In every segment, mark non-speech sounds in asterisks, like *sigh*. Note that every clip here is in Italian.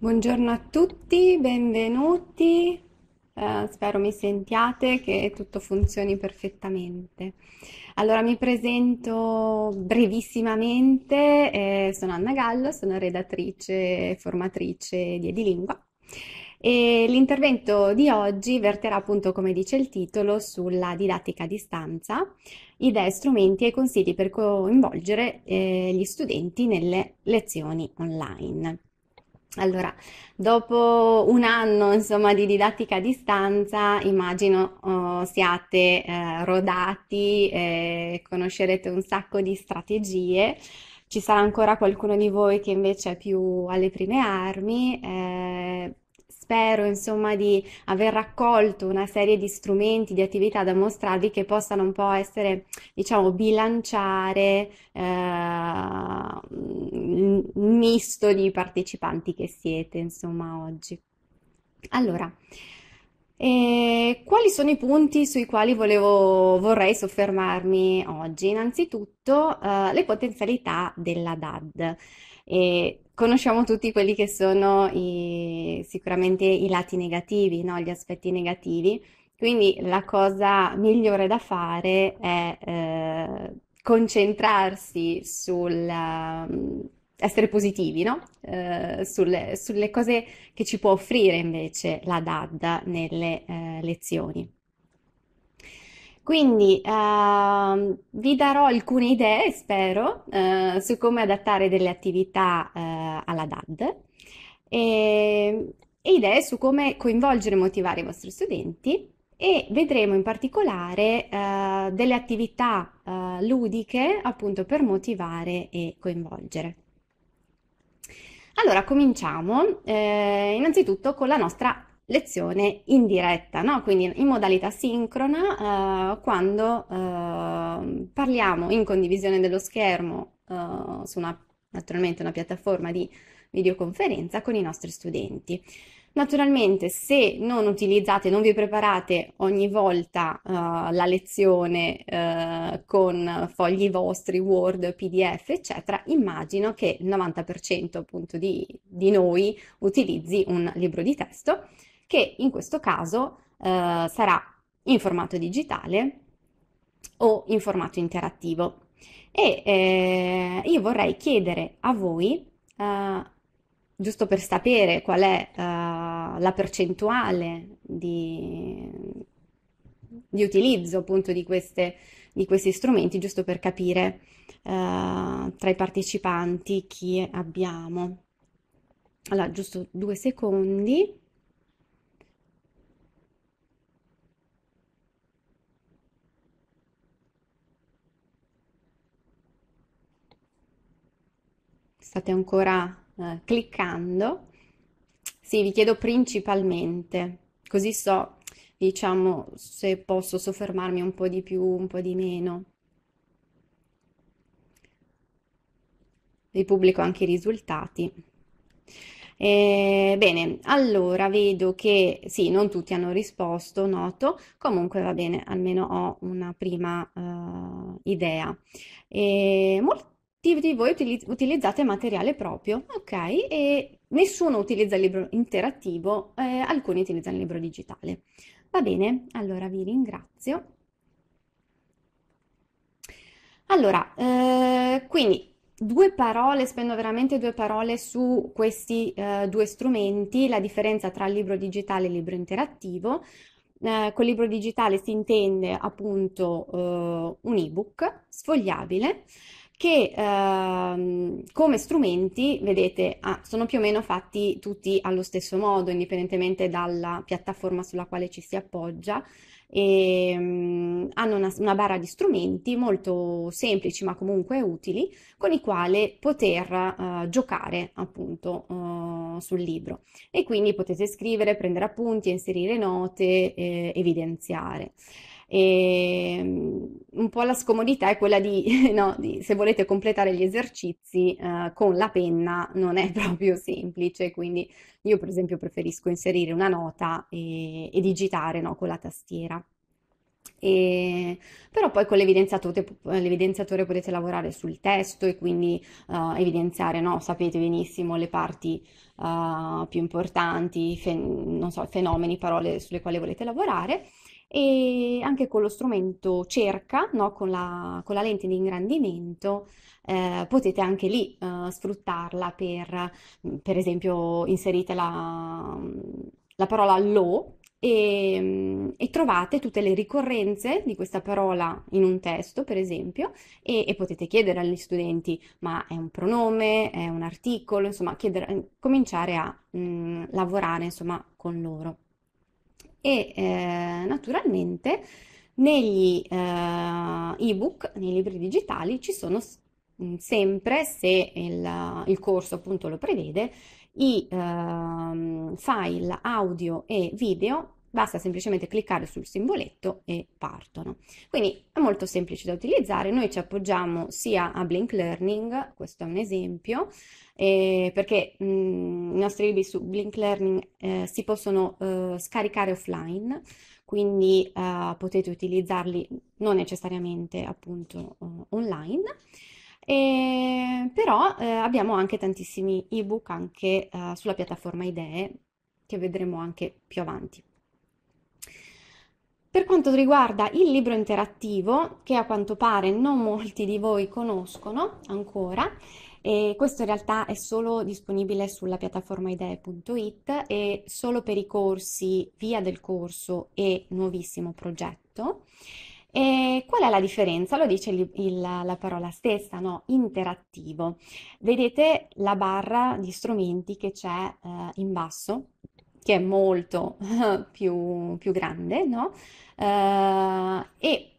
Buongiorno a tutti, benvenuti, uh, spero mi sentiate, che tutto funzioni perfettamente. Allora mi presento brevissimamente, eh, sono Anna Gallo, sono redattrice e formatrice di Edilingua e l'intervento di oggi verterà appunto, come dice il titolo, sulla didattica a distanza, idee, strumenti e consigli per coinvolgere eh, gli studenti nelle lezioni online. Allora, dopo un anno, insomma, di didattica a distanza, immagino, oh, siate eh, rodati, eh, conoscerete un sacco di strategie. Ci sarà ancora qualcuno di voi che invece è più alle prime armi. Eh, spero insomma di aver raccolto una serie di strumenti, di attività da mostrarvi che possano un po' essere, diciamo, bilanciare eh, il misto di partecipanti che siete, insomma, oggi. Allora, e eh, quali sono i punti sui quali volevo, vorrei soffermarmi oggi? Innanzitutto, eh, le potenzialità della DAD. E conosciamo tutti quelli che sono i, sicuramente i lati negativi, no? gli aspetti negativi, quindi la cosa migliore da fare è eh, concentrarsi sul ehm, essere positivi, no? eh, sulle, sulle, cose che ci può offrire invece la DAD nelle eh, lezioni. Quindi ehm, vi darò alcune idee, spero, eh, su come adattare delle attività eh, alla DAD e, ehm, e idee su come coinvolgere e motivare i vostri studenti e vedremo in particolare eh, delle attività eh, ludiche appunto per motivare e coinvolgere. Allora, cominciamo eh, innanzitutto con la nostra lezione in diretta, no? quindi in modalità sincrona eh, quando eh, parliamo in condivisione dello schermo eh, su una, naturalmente una piattaforma di videoconferenza con i nostri studenti. Naturalmente se non utilizzate, non vi preparate ogni volta eh, la lezione eh, con fogli vostri, Word, PDF, eccetera, immagino che il 90% appunto di, di noi utilizzi un libro di testo che in questo caso eh, sarà in formato digitale o in formato interattivo. E eh, io vorrei chiedere a voi, eh, giusto per sapere qual è eh, la percentuale di, di, utilizzo appunto di, queste, di questi strumenti, giusto per capire eh, tra i partecipanti chi abbiamo. Allora, giusto due secondi. state ancora eh, cliccando. Sì, vi chiedo principalmente, così so, diciamo, se posso soffermarmi un po' di più, un po' di meno. Vi pubblico anche i risultati. Eh, bene, allora vedo che sì, non tutti hanno risposto, noto, comunque va bene, almeno ho una prima uh, idea. Eh, molto di, di voi utili- utilizzate materiale proprio, ok? E nessuno utilizza il libro interattivo, eh, alcuni utilizzano il libro digitale. Va bene, allora vi ringrazio. Allora, eh, quindi due parole, spendo veramente due parole su questi eh, due strumenti, la differenza tra libro digitale e libro interattivo. Eh, con libro digitale si intende appunto eh, un ebook sfogliabile che ehm, come strumenti, vedete, ah, sono più o meno fatti tutti allo stesso modo, indipendentemente dalla piattaforma sulla quale ci si appoggia. E, um, hanno una, una, barra di strumenti molto semplici ma comunque utili con i quali poter uh, giocare appunto uh, sul libro e quindi potete scrivere, prendere appunti, inserire note, eh, evidenziare. E ehm, un po' la scomodità è quella di, *laughs* no, di se volete completare gli esercizi eh, con la penna non è *laughs* proprio semplice, quindi io per esempio preferisco inserire una nota e, e digitare no, con la tastiera. E, però poi con l'evidenziatore, l'evidenziatore, potete lavorare sul testo e quindi uh, evidenziare, no? sapete benissimo, le parti uh, più importanti, fen- so, fenomeni, parole sulle quali volete lavorare e anche con lo strumento cerca, no? con la, con la lente di ingrandimento, eh, potete anche lì eh, sfruttarla per, mm, per esempio, inserite la, la parola lo e, mm, e, trovate tutte le ricorrenze di questa parola in un testo, per esempio, e, e, potete chiedere agli studenti, ma è un pronome, è un articolo, insomma, chiedere, cominciare a mh, mm, lavorare, insomma, con loro e eh, naturalmente negli eh, ebook, nei libri digitali, ci sono mm, sempre, se il, il corso appunto lo prevede, i ehm, file audio e video basta semplicemente cliccare sul simboletto e partono. Quindi è molto semplice da utilizzare, noi ci appoggiamo sia a Blink Learning, questo è un esempio, eh, perché mh, mm, i nostri libri su Blink Learning eh, si possono eh, scaricare offline, quindi eh, potete utilizzarli non necessariamente appunto eh, online. E, però eh, abbiamo anche tantissimi ebook anche sulla piattaforma Idee che vedremo anche più avanti. Per quanto riguarda il libro interattivo, che a quanto pare non molti di voi conoscono ancora, e questo in realtà è solo disponibile sulla piattaforma idee.it e solo per i corsi via del corso e nuovissimo progetto. E qual è la differenza? Lo dice il, il, la parola stessa, no? interattivo. Vedete la barra di strumenti che c'è eh, in basso che è molto *laughs* più, più grande, no? Uh, e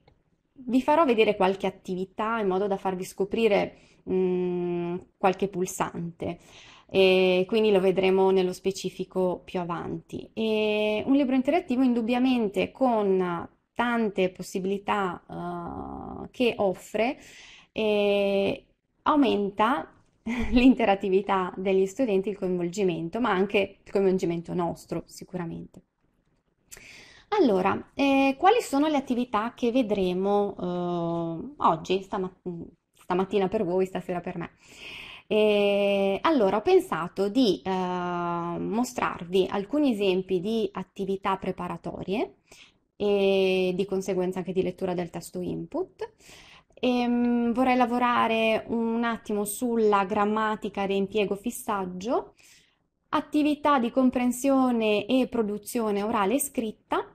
vi farò vedere qualche attività in modo da farvi scoprire mh, mm, qualche pulsante. E quindi lo vedremo nello specifico più avanti. E un libro interattivo indubbiamente con tante possibilità uh, che offre eh, aumenta *laughs* l'interattività degli studenti, il coinvolgimento, ma anche il coinvolgimento nostro sicuramente. Allora, eh, quali sono le attività che vedremo eh, oggi, stamat- stamattina per voi, stasera per me? E eh, allora, ho pensato di eh, mostrarvi alcuni esempi di attività preparatorie e eh, di conseguenza anche di lettura del testo input e ehm, vorrei lavorare un attimo sulla grammatica, reimpiego, fissaggio, attività di comprensione e produzione orale e scritta.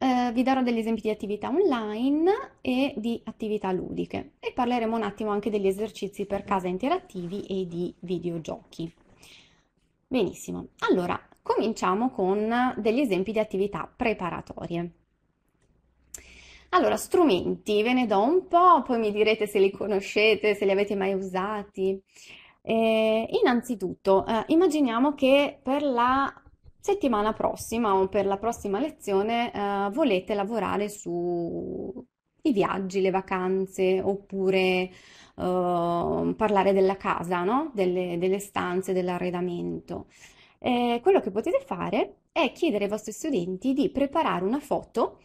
Eh, vi darò degli esempi di attività online e di attività ludiche e parleremo un attimo anche degli esercizi per casa interattivi e di videogiochi. Benissimo, allora cominciamo con degli esempi di attività preparatorie. Allora, strumenti, ve ne do un po', poi mi direte se li conoscete, se li avete mai usati. Eh, innanzitutto, eh, immaginiamo che per la settimana prossima o per la prossima lezione eh, volete lavorare sui viaggi, le vacanze, oppure eh, parlare della casa, no? delle, delle stanze, dell'arredamento. Eh, quello che potete fare è chiedere ai vostri studenti di preparare una foto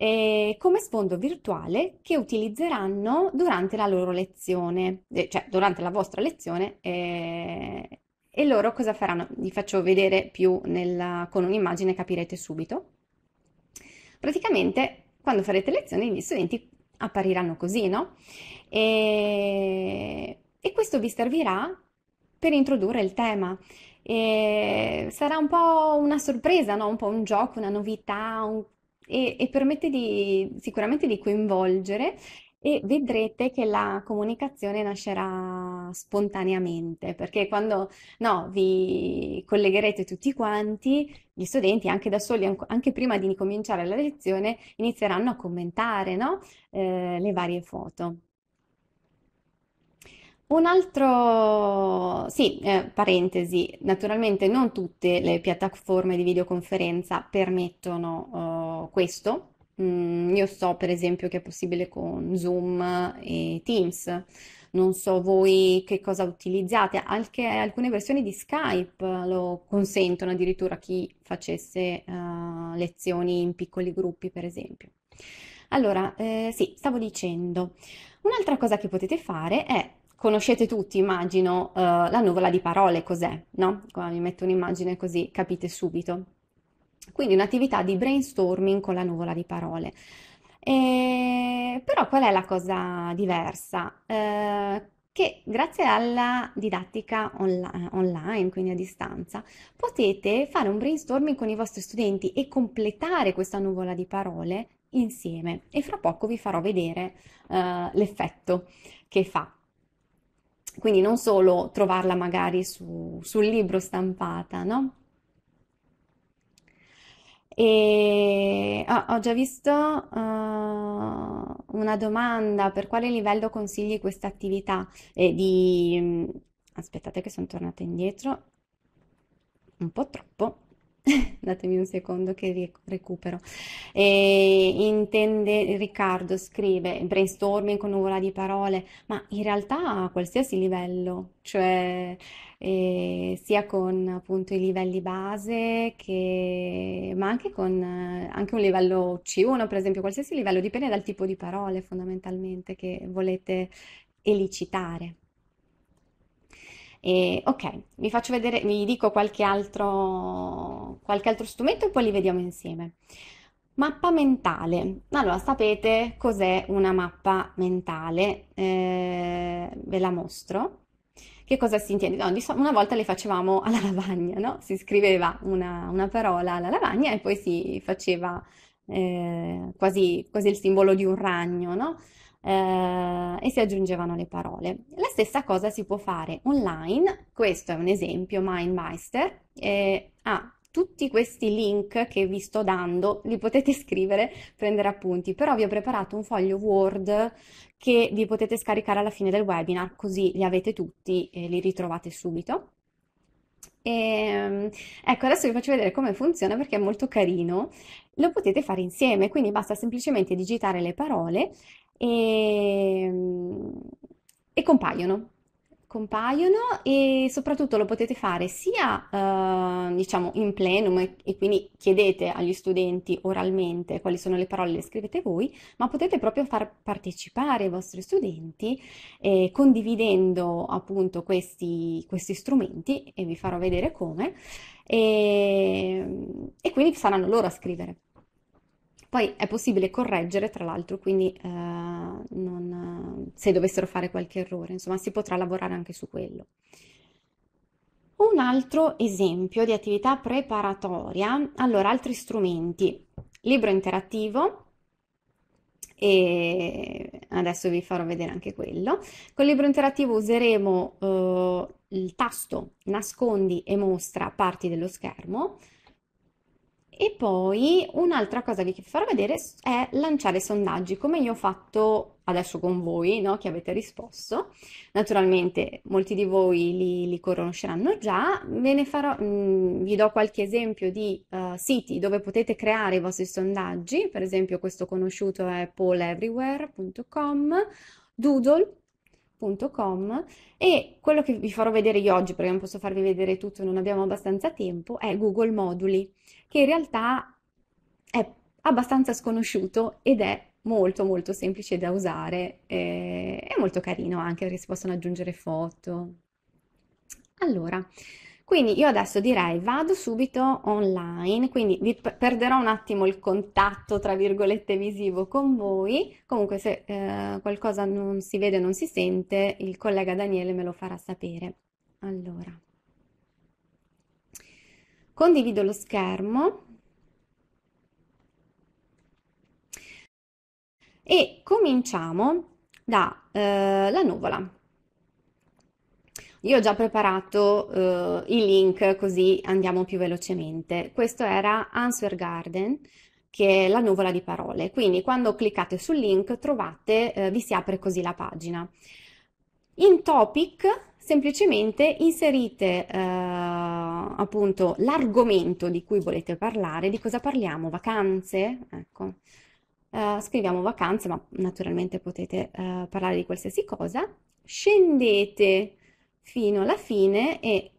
eh, come sfondo virtuale che utilizzeranno durante la loro lezione, eh, cioè durante la vostra lezione. Eh, e loro cosa faranno? Vi faccio vedere più nella, con un'immagine, capirete subito. Praticamente quando farete lezione, gli studenti appariranno così, no? E, e questo vi servirà per introdurre il tema. E sarà un po' una sorpresa, no? un po' un gioco, una novità, un e, e permette di, sicuramente di coinvolgere e vedrete che la comunicazione nascerà spontaneamente, perché quando no, vi collegherete tutti quanti, gli studenti anche da soli, anche prima di cominciare la lezione, inizieranno a commentare no? eh, le varie foto. Un altro, sì, eh, parentesi, naturalmente non tutte le piattaforme di videoconferenza permettono eh, questo. Mm, io so per esempio che è possibile con Zoom e Teams, non so voi che cosa utilizzate, anche alcune versioni di Skype lo consentono addirittura a chi facesse eh, lezioni in piccoli gruppi, per esempio. Allora, eh, sì, stavo dicendo, un'altra cosa che potete fare è conoscete tutti, immagino, eh, la nuvola di parole cos'è, no? Quando vi metto un'immagine così capite subito. Quindi un'attività di brainstorming con la nuvola di parole. E... Però qual è la cosa diversa? Eh, che grazie alla didattica onla- online, quindi a distanza, potete fare un brainstorming con i vostri studenti e completare questa nuvola di parole insieme e fra poco vi farò vedere eh, l'effetto che fa. Quindi non solo trovarla magari su, sul libro stampata, no? E ah, ho già visto uh, una domanda, per quale livello consigli questa attività? Eh, di... Mm, aspettate che sono tornata indietro, un po' troppo. *laughs* datemi un secondo che recupero. E intende, Riccardo scrive, brainstorming con nuvola di parole, ma in realtà a qualsiasi livello, cioè eh, sia con appunto i livelli base che, ma anche con anche un livello C1, per esempio, qualsiasi livello, dipende dal tipo di parole fondamentalmente che volete elicitare. E, ok, vi faccio vedere, vi dico qualche altro, qualche altro strumento e poi li vediamo insieme. Mappa mentale. Allora, sapete cos'è una mappa mentale? Eh, ve la mostro. Che cosa si intende? No, una volta le facevamo *laughs* alla lavagna, no? Si scriveva una, una parola alla lavagna e poi si faceva eh, quasi, quasi, il simbolo di un ragno, no? eh, e si aggiungevano le parole. La stessa cosa si può fare online, questo è un esempio, MindMeister, eh, ah, tutti questi link che vi sto dando li potete scrivere, prendere appunti, però vi ho preparato un foglio Word che vi potete scaricare alla fine del webinar, così li avete tutti e li ritrovate subito. E, ehm, ecco, adesso vi faccio vedere come funziona perché è molto carino. Lo potete fare insieme, quindi basta semplicemente digitare le parole e, ehm, e compaiono compaiono e soprattutto lo potete fare sia eh, diciamo in plenum e, e quindi chiedete agli studenti oralmente quali sono le parole, le scrivete voi, ma potete proprio far partecipare i vostri studenti eh, condividendo appunto questi, questi, strumenti e vi farò vedere come e, ehm, e quindi saranno loro a scrivere. Poi è possibile correggere, tra l'altro, quindi eh, non, se dovessero fare qualche errore, insomma, si potrà lavorare anche su quello. Un altro esempio di attività preparatoria, allora altri strumenti, libro interattivo, e adesso vi farò vedere anche quello. Con il libro interattivo useremo eh, il tasto nascondi e mostra parti dello schermo, e poi un'altra cosa che vi farò vedere è lanciare sondaggi, come io ho fatto adesso con voi, no? che avete risposto. Naturalmente molti di voi li, li conosceranno già, farò, mh, mm, vi do qualche esempio di uh, siti dove potete creare i vostri sondaggi, per esempio questo conosciuto è polleverywhere.com, Doodle, Com, e quello che vi farò vedere io oggi, perché non posso farvi vedere tutto, non abbiamo abbastanza tempo, è Google Moduli che in realtà è abbastanza sconosciuto ed è molto molto semplice da usare e eh, è molto carino anche perché si possono aggiungere foto. Allora, quindi io adesso direi vado subito online, quindi vi perderò un attimo il contatto tra virgolette visivo con voi, comunque se eh, qualcosa non si vede o non si sente il collega Daniele me lo farà sapere. Allora condivido lo schermo e cominciamo dalla eh, nuvola. Io ho già preparato eh, il link così andiamo più velocemente. Questo era Answer Garden, che è la nuvola di parole. Quindi quando cliccate sul link trovate, eh, vi si apre così la pagina. In topic semplicemente inserite eh, appunto l'argomento di cui volete parlare, di cosa parliamo, vacanze, ecco. eh, scriviamo vacanze, ma naturalmente potete eh, parlare di qualsiasi cosa, scendete fino alla fine e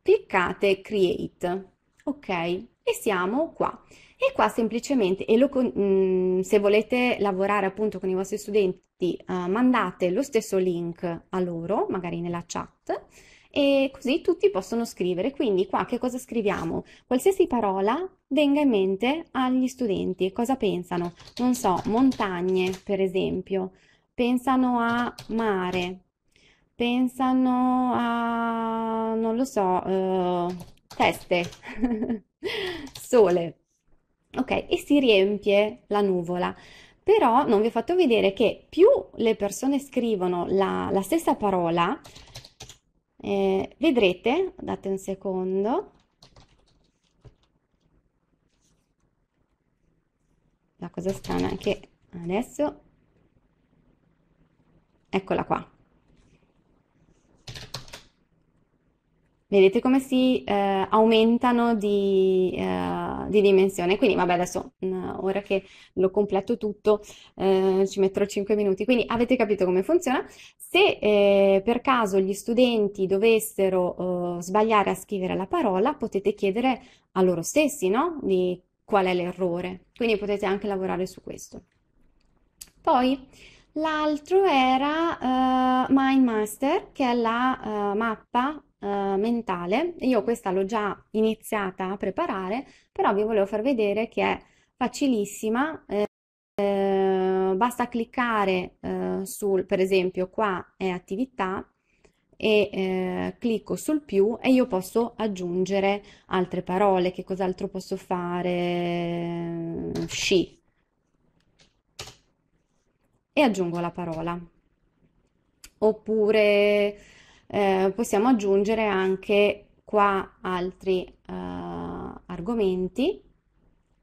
cliccate create, ok? E siamo qua. E qua semplicemente, e lo, mh, mm, se volete lavorare appunto con i vostri studenti, uh, mandate lo stesso link a loro, magari nella chat, e così tutti possono scrivere. Quindi qua che cosa scriviamo? Qualsiasi parola venga in mente agli studenti, cosa pensano? Non so, montagne per esempio, pensano a mare, pensano a, non lo so, eh, teste, *laughs* sole ok? E si riempie la nuvola. Però non vi ho fatto vedere che più le persone scrivono la, la stessa parola, eh, vedrete, date un secondo, la cosa strana è che adesso, eccola qua, Vedete come si eh, aumentano di, eh, di, dimensione. Quindi, vabbè, adesso mm, ora che l'ho completo tutto, eh, ci metterò 5 minuti. Quindi avete capito come funziona. Se eh, per caso gli studenti dovessero eh, sbagliare a scrivere la parola, potete chiedere a loro stessi, no? Di qual è l'errore. Quindi potete anche lavorare su questo. Poi, L'altro era uh, MindMaster, che è la uh, mappa eh, mentale. Io questa l'ho già iniziata a preparare, però vi volevo far vedere che è facilissima. Eh, eh basta cliccare eh, sul, per esempio, qua è attività e eh, clicco sul più e io posso aggiungere altre parole, che cos'altro posso fare? Sci. E aggiungo la parola. Oppure eh, possiamo aggiungere anche qua altri eh, argomenti.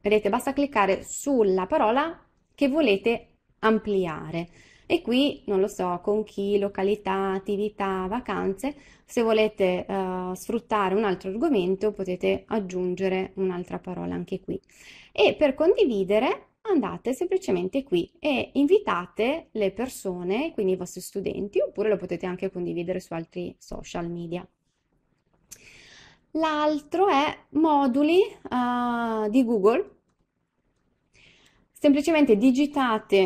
Vedete, basta cliccare sulla parola che volete ampliare. E qui, non lo so, con chi, località, attività, vacanze, se volete eh, sfruttare un altro argomento potete aggiungere un'altra parola anche qui. E per condividere andate semplicemente qui e invitate le persone, quindi i vostri studenti, oppure lo potete anche condividere su altri social media. L'altro è moduli uh, di Google. Semplicemente digitate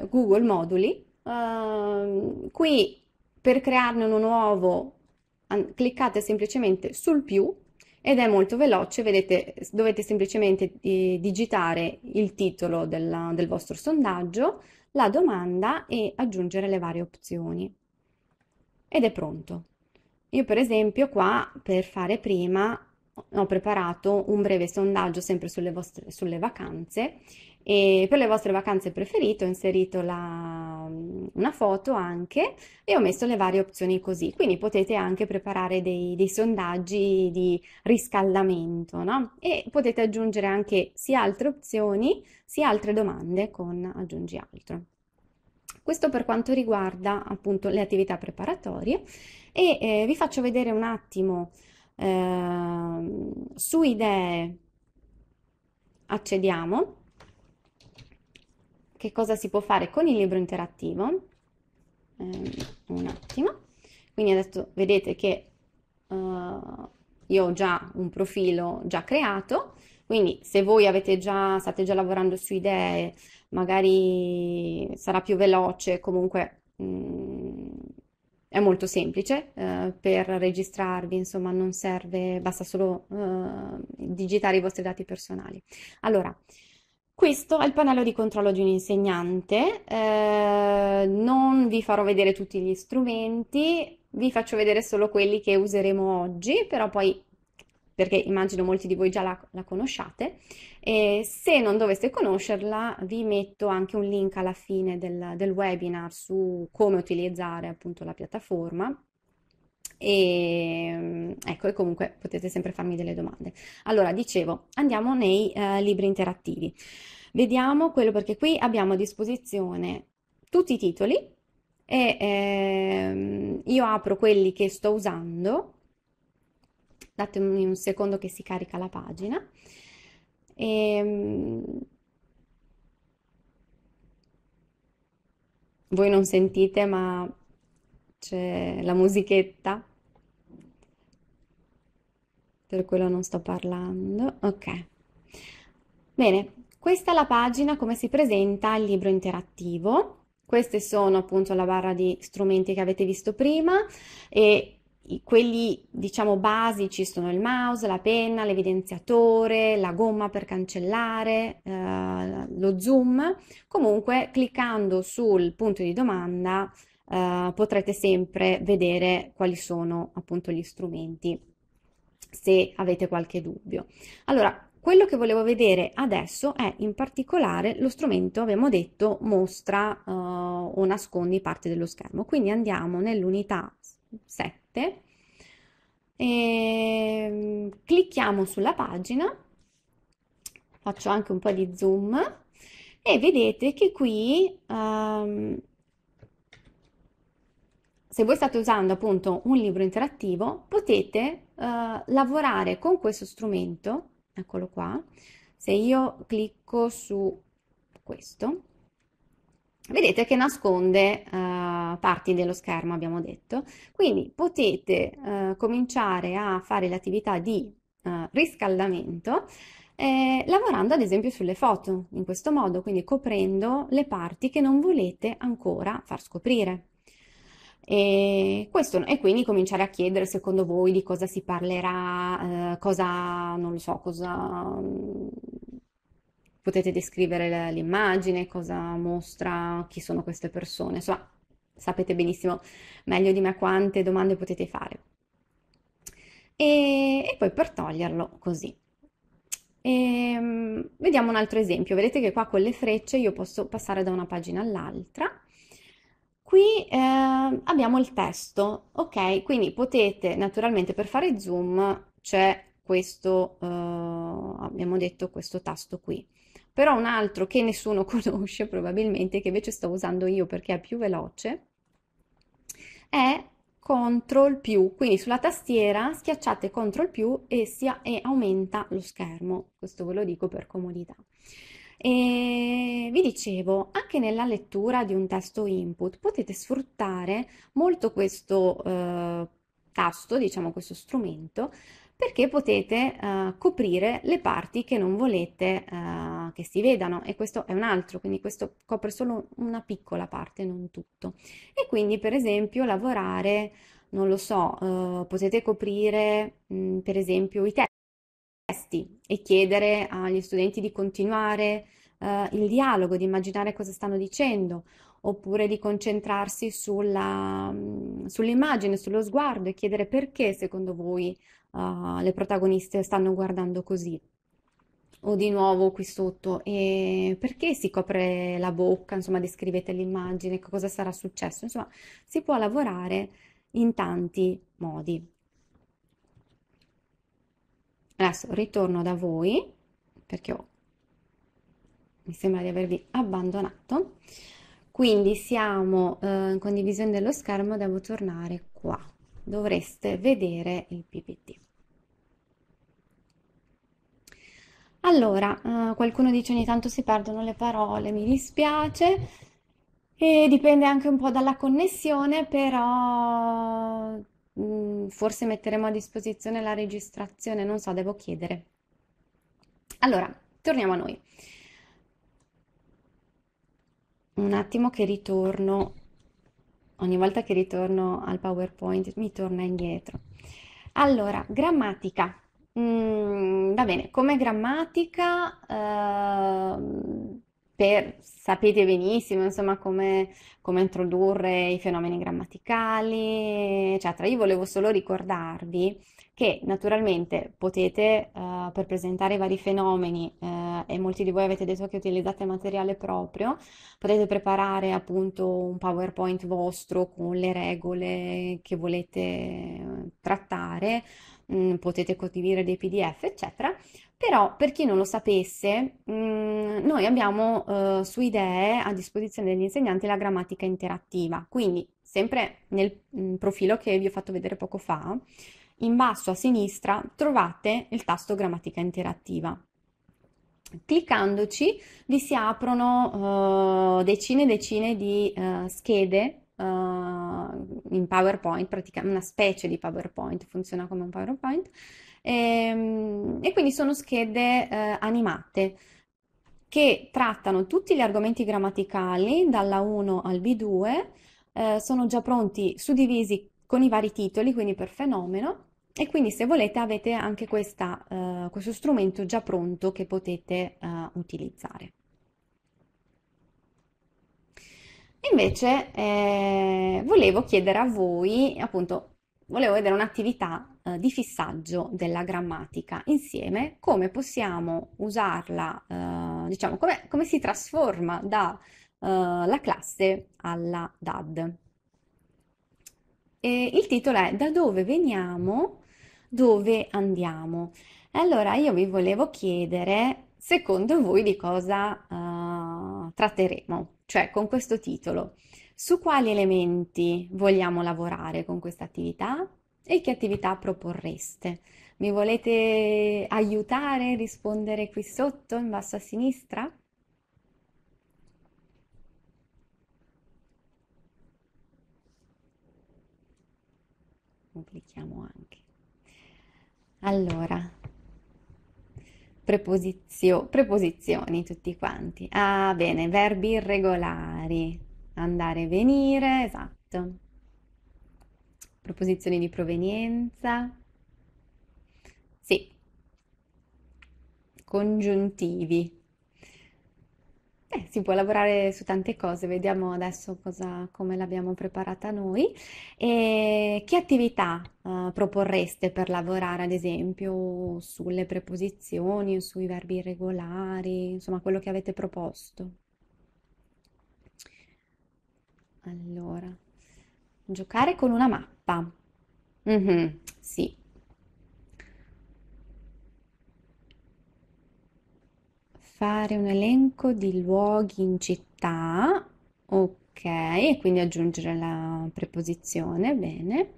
eh, Google moduli. Uh, qui per crearne uno nuovo cliccate semplicemente sul più ed è molto veloce, vedete, dovete semplicemente digitare il titolo del, del vostro sondaggio, la domanda e aggiungere le varie opzioni. Ed è pronto. Io per esempio qua per fare prima ho preparato un breve sondaggio sempre sulle, vostre, sulle vacanze e per le vostre vacanze preferite ho inserito la, mm, una foto anche e ho messo le varie opzioni così, quindi potete anche preparare dei, dei sondaggi di riscaldamento no? e potete aggiungere anche sia altre opzioni sia altre domande con aggiungi altro. Questo per quanto riguarda appunto le attività preparatorie e eh, vi faccio vedere un attimo eh, su idee accediamo che cosa si può fare con il libro interattivo. Um, un attimo. Quindi adesso vedete che uh, io ho già un profilo già creato, quindi se voi avete già, state già lavorando su idee, magari sarà più veloce, comunque mh, mm, è molto semplice eh, per registrarvi, insomma non serve, basta solo eh, digitare i vostri dati personali. Allora, questo è il pannello di controllo di un insegnante, eh, non vi farò vedere tutti gli strumenti, vi faccio vedere solo quelli che useremo oggi, però poi, perché immagino molti di voi già la, la conosciate, e se non doveste conoscerla vi metto anche un link alla fine del, del webinar su come utilizzare appunto la piattaforma e ehm, ecco e comunque potete sempre farmi delle domande allora dicevo andiamo nei eh, libri interattivi vediamo quello perché qui abbiamo a disposizione tutti i titoli e ehm, io apro quelli che sto usando datemi un secondo che si carica la pagina e, ehm, voi non sentite ma c'è la musichetta. Per quello non sto parlando. Ok. Bene, questa è la pagina come si presenta il libro interattivo. Queste sono appunto la barra di strumenti che avete visto prima e quelli diciamo basici sono il mouse, la penna, l'evidenziatore, la gomma per cancellare, eh, lo zoom. Comunque cliccando sul punto di domanda eh, potrete sempre vedere quali sono appunto gli strumenti se avete qualche dubbio. Allora, quello che volevo vedere adesso è in particolare lo strumento, abbiamo detto, mostra eh, o nascondi parte dello schermo. Quindi andiamo nell'unità 7 e mm, clicchiamo sulla pagina, faccio anche un po' di zoom e vedete che qui um, se voi state usando appunto un libro interattivo, potete eh, lavorare con questo strumento, eccolo qua, se io clicco su questo, vedete che nasconde eh, parti dello schermo, abbiamo detto, quindi potete eh, cominciare a fare l'attività di eh, riscaldamento eh, lavorando ad esempio sulle foto in questo modo, quindi coprendo le parti che non volete ancora far scoprire. E, questo, e, quindi cominciare a chiedere secondo voi di cosa si parlerà, eh, cosa, non lo so, cosa mm, potete descrivere l'immagine, cosa mostra, chi sono queste persone, insomma, sapete benissimo meglio di me quante domande potete fare. E, e poi per toglierlo così. E, mm, vediamo un altro esempio, vedete che qua con le frecce io posso passare da una pagina all'altra Qui eh, abbiamo il testo, ok? Quindi potete, naturalmente per fare zoom c'è questo, eh, abbiamo detto questo tasto qui. Però un altro che nessuno *laughs* conosce probabilmente, che invece sto usando io perché è più veloce, è CTRL più, quindi sulla tastiera schiacciate CTRL più e, sia, e aumenta lo schermo, questo ve lo dico per comodità. E vi dicevo, anche nella lettura di un testo input potete sfruttare molto questo eh, tasto, diciamo questo strumento, perché potete eh, coprire le parti che non volete eh, che si vedano e questo è un altro, quindi questo copre solo una piccola parte, non tutto. E quindi per esempio lavorare, non lo so, eh, potete coprire mh, mm, per esempio i testi testi e chiedere agli studenti di continuare eh, il dialogo, di immaginare cosa stanno dicendo, oppure di concentrarsi sulla, mm, sull'immagine, sullo sguardo e chiedere perché secondo voi uh, le protagoniste stanno guardando così. O di nuovo qui sotto, e perché si copre la bocca, insomma descrivete l'immagine, cosa sarà successo, insomma si può lavorare in tanti modi. Adesso ritorno da voi perché ho, mi sembra di avervi abbandonato. Quindi siamo eh, in condivisione dello schermo, devo tornare qua. Dovreste vedere il PPT. Allora, eh, qualcuno dice ogni tanto si perdono le parole, mi dispiace. E dipende anche un po' dalla connessione, però Mm, forse metteremo a disposizione la registrazione, non so, devo chiedere. Allora, torniamo a noi. Un attimo che ritorno, ogni volta che ritorno al PowerPoint mi torna indietro. Allora, grammatica. Mm, va bene, come grammatica eh, per, sapete benissimo, insomma, come, come introdurre i fenomeni grammaticali, eccetera. Io volevo solo ricordarvi che naturalmente potete, uh, per presentare i vari fenomeni, uh, e molti di voi avete detto che utilizzate materiale proprio, potete preparare appunto un PowerPoint vostro con le regole che volete eh, trattare mh, mm, potete condividere dei PDF, eccetera. Però per chi non lo sapesse, mh, mm, noi abbiamo eh, su IDEE a disposizione degli insegnanti la grammatica interattiva, quindi sempre nel mh, mm, profilo che vi ho fatto vedere poco fa, in basso a sinistra trovate il tasto grammatica interattiva. Cliccandoci vi si aprono eh, decine e decine di eh, schede uh, in PowerPoint, praticamente una specie di PowerPoint, funziona come un PowerPoint, e, ehm, e quindi sono schede uh, animate che trattano tutti gli argomenti grammaticali dalla 1 al B2, eh, sono già pronti, suddivisi con i vari titoli, quindi per fenomeno, e quindi se volete avete anche questa, eh, questo strumento già pronto che potete eh, utilizzare. Invece eh, volevo chiedere a voi, appunto, volevo vedere un'attività eh, di fissaggio della grammatica insieme, come possiamo usarla, eh, diciamo, come, come, si trasforma dalla eh, classe alla DAD. E il titolo è Da dove veniamo, dove andiamo. Allora io vi volevo chiedere, secondo voi, di cosa eh, tratteremo cioè con questo titolo, su quali elementi vogliamo lavorare con questa attività e che attività proporreste. Mi volete aiutare rispondere qui sotto, in basso a sinistra? Complichiamo anche. Allora, preposizio, preposizioni tutti quanti. Ah, bene, verbi irregolari. Andare e venire, esatto. Preposizioni di provenienza. Sì. Congiuntivi. Eh, si può lavorare su tante cose, vediamo adesso cosa, come l'abbiamo preparata noi. E che attività eh, proporreste per lavorare, ad esempio, sulle preposizioni, sui verbi irregolari, insomma, quello che avete proposto? Allora, giocare con una mappa. Mm-hmm, sì. fare un elenco di luoghi in città, ok, e quindi aggiungere la preposizione, bene,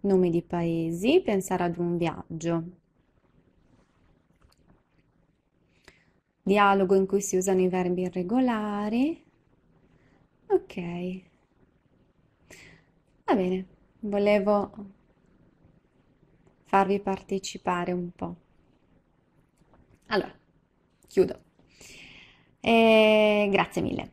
nomi di paesi, pensare ad un viaggio. Dialogo in cui si usano i verbi irregolari. Ok. Va bene, volevo farvi partecipare un po'. Allora, chiudo grazie mille.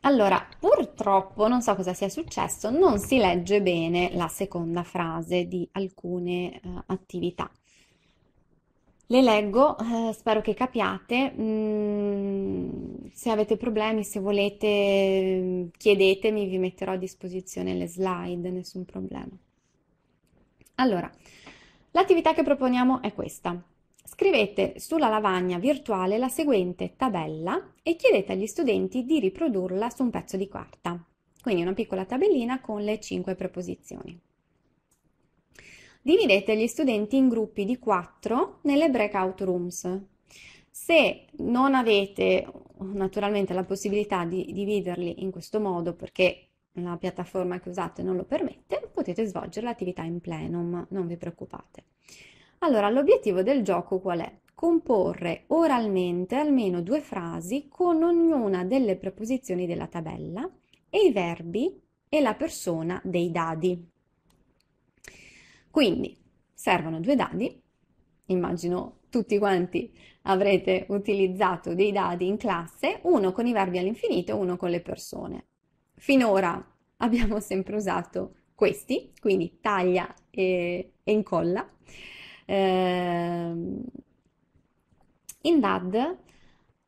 Allora, purtroppo, non so cosa sia successo, non si legge bene la seconda frase di alcune eh, attività. Le leggo, eh, spero che capiate. Mm, se avete problemi, se volete, chiedetemi, vi metterò a disposizione le slide, nessun problema. Allora, l'attività che proponiamo è questa. Scrivete sulla lavagna virtuale la seguente tabella e chiedete agli studenti di riprodurla su un pezzo di carta. Quindi una piccola tabellina con le 5 preposizioni. Dividete gli studenti in gruppi di 4 nelle breakout rooms. Se non avete naturalmente la possibilità di dividerli in questo modo perché la piattaforma che usate non lo permette, potete svolgere l'attività in plenum, non vi preoccupate. Allora, l'obiettivo del gioco qual è? Comporre oralmente almeno due frasi con ognuna delle preposizioni della tabella e i verbi e la persona dei dadi. Quindi servono due dadi, immagino tutti quanti avrete utilizzato dei dadi in classe, uno con i verbi all'infinito e uno con le persone. Finora *laughs* abbiamo sempre usato questi, quindi taglia e, e incolla. Ehm, in DAD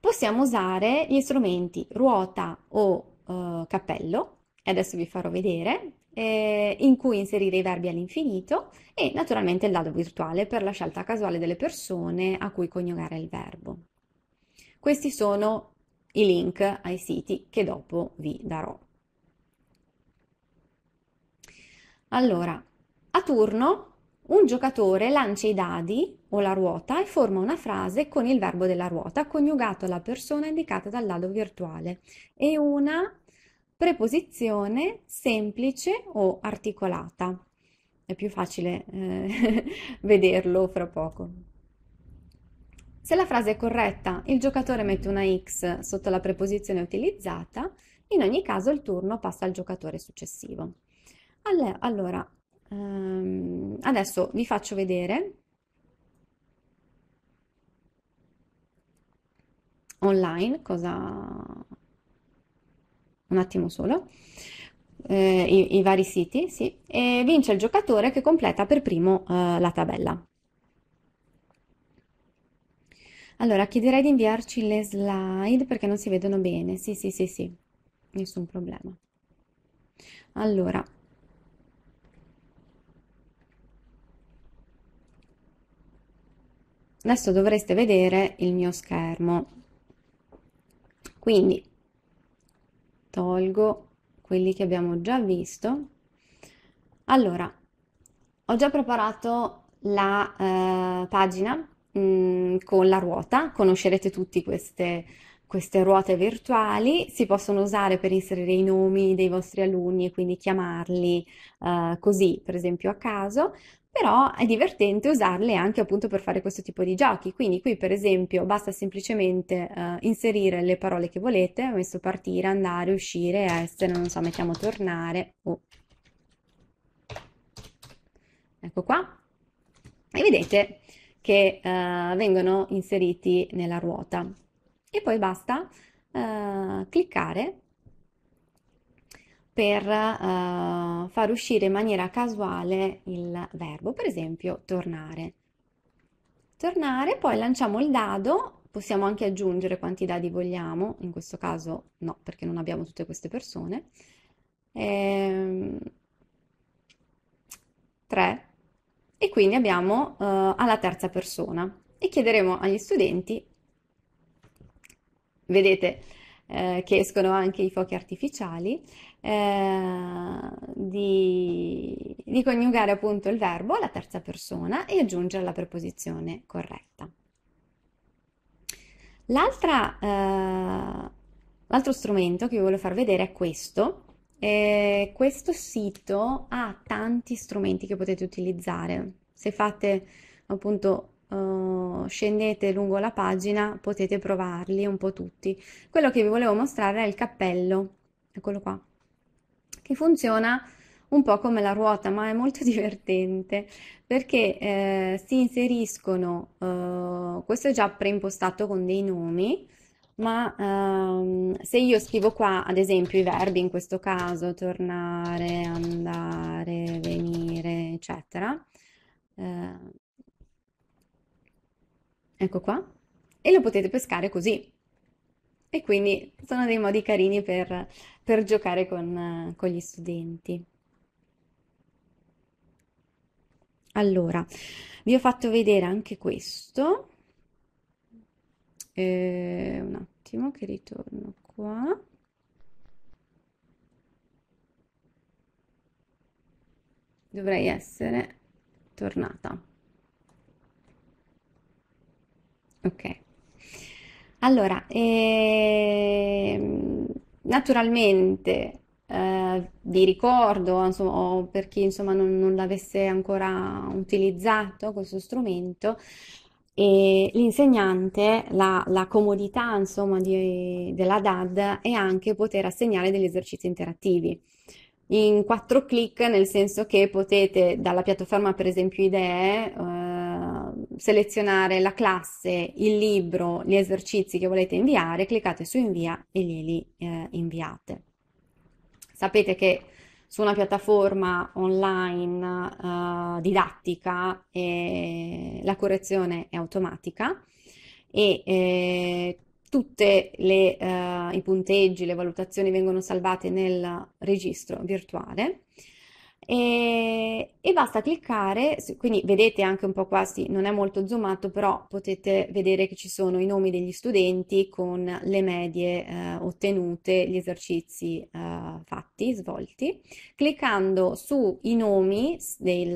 possiamo usare gli strumenti ruota o eh, cappello, e adesso vi farò vedere, eh, in cui inserire i verbi all'infinito e naturalmente il dado virtuale per la scelta casuale delle persone a cui coniugare il verbo. Questi sono i link ai siti che dopo vi darò. Allora, a turno un giocatore lancia i dadi o la ruota e forma una frase con il verbo della ruota coniugato alla persona indicata dal dado virtuale e una preposizione semplice o articolata. È più facile eh, *laughs* vederlo fra poco. Se la frase è corretta, il giocatore mette una X sotto la preposizione utilizzata, in ogni caso il turno passa al giocatore successivo. Allora, Um, adesso vi faccio vedere online cosa... Un attimo solo. Eh, i, i, vari siti, sì, e vince il giocatore che completa per primo eh, la tabella. Allora, chiederei di inviarci le slide perché non si vedono bene. Sì, sì, sì, sì, nessun problema. Allora, adesso dovreste vedere il mio schermo quindi tolgo quelli che abbiamo già visto allora ho già preparato la eh, pagina mh, mm, con la ruota conoscerete tutti queste queste ruote virtuali si possono usare per inserire i nomi dei vostri alunni e quindi chiamarli eh, così, per esempio a caso, però è divertente usarle anche appunto per fare questo tipo di giochi. Quindi qui per esempio basta semplicemente eh, inserire le parole che volete, ho messo partire, andare, uscire, essere, non so, mettiamo tornare. Oh. Ecco qua. E vedete che eh, vengono inseriti nella ruota. E poi basta eh, cliccare per uh, far uscire in maniera casuale il verbo, per esempio tornare. Tornare, poi lanciamo il dado, possiamo anche aggiungere quanti dadi vogliamo, in questo caso no, perché non abbiamo tutte queste persone. 3 ehm, e... e quindi abbiamo uh, alla terza persona e chiederemo agli studenti, vedete, eh, che escono anche i fuochi artificiali eh, di, di coniugare appunto il verbo alla terza persona e aggiungere la preposizione corretta. L'altra, eh, l'altro strumento che vi voglio far vedere è questo. Eh, questo sito ha tanti strumenti che potete utilizzare. Se fate appunto eh, scendete lungo la pagina potete provarli un po' tutti. Quello che vi volevo mostrare è il cappello, eccolo qua che funziona un po' come la ruota, ma è molto *laughs* divertente perché eh, si inseriscono, eh, questo è già preimpostato con dei nomi, ma ehm, se io scrivo qua, ad esempio, i verbi in questo caso, tornare, andare, venire, eccetera, eh, ecco qua, e lo potete pescare così. E quindi sono dei modi carini per per giocare con, eh, con gli studenti. Allora, vi ho fatto vedere anche questo. Eh, un attimo che ritorno qua. Dovrei essere tornata. Ok. Allora, ehm Naturalmente eh, vi ricordo, insomma, per chi insomma, non, non l'avesse ancora utilizzato questo strumento, e l'insegnante, la, la comodità insomma, di, della DAD è anche poter assegnare degli esercizi interattivi in quattro clic, nel senso che potete dalla piattaforma, per esempio, idee, eh, selezionare la classe, il libro, gli esercizi che volete inviare, cliccate su invia e glieli eh, inviate. Sapete che su una piattaforma online eh, didattica eh, la correzione è automatica e eh, tutti eh, i punteggi, le valutazioni vengono salvate nel registro virtuale e, e, basta cliccare, quindi vedete anche un po' qua, sì, non è molto zoomato, però potete vedere che ci sono i nomi degli studenti con le medie eh, ottenute, gli esercizi eh, fatti, svolti. Cliccando sui nomi, del,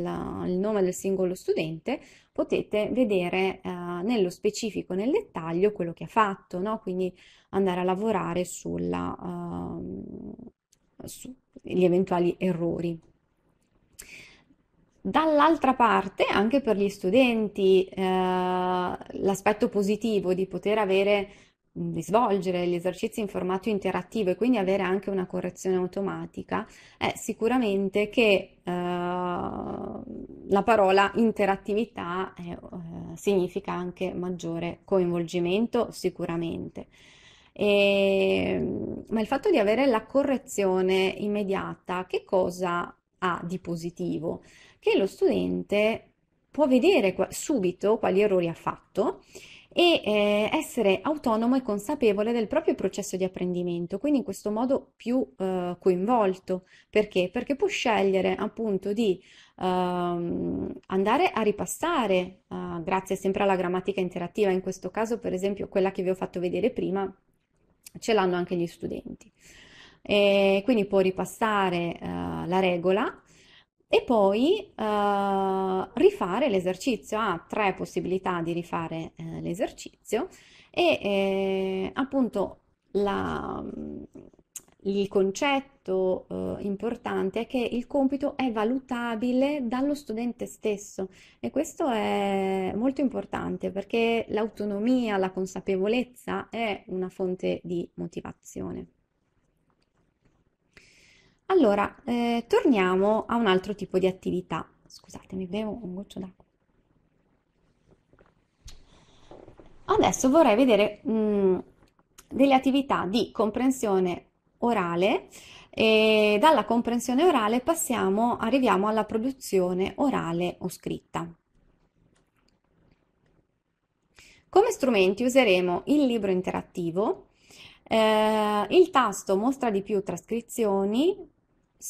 il nome del singolo studente, potete vedere eh, nello specifico, nel dettaglio, quello che ha fatto, no? quindi andare a lavorare sugli ehm, eventuali errori. Dall'altra parte, anche per gli studenti, eh, l'aspetto positivo di poter avere, di svolgere gli esercizi in formato interattivo e quindi avere anche una correzione automatica, è sicuramente che eh, la parola interattività eh, significa anche maggiore coinvolgimento, sicuramente. E, ma il fatto di avere la correzione immediata, che cosa ha di positivo? che lo studente può vedere subito quali errori ha fatto e eh, essere autonomo e consapevole del proprio processo di apprendimento, quindi in questo modo più eh, coinvolto. Perché? Perché può scegliere appunto di ehm, andare a ripassare, eh, grazie sempre alla grammatica interattiva, in questo caso per esempio quella che vi ho fatto vedere prima, ce l'hanno anche gli studenti. E quindi può ripassare eh, la regola e poi eh, rifare l'esercizio. Ha tre possibilità di rifare eh, l'esercizio e eh, appunto la, mm, il concetto eh, importante è che il compito è valutabile dallo studente stesso e questo è molto importante perché l'autonomia, la consapevolezza è una fonte di motivazione. Allora, eh, torniamo a un altro tipo di attività. Scusatemi, bevo un goccio d'acqua. Adesso vorrei vedere mh, mm, delle attività di comprensione orale e dalla comprensione orale passiamo, arriviamo alla produzione orale o scritta. Come strumenti useremo il libro interattivo, eh, il tasto mostra di più trascrizioni,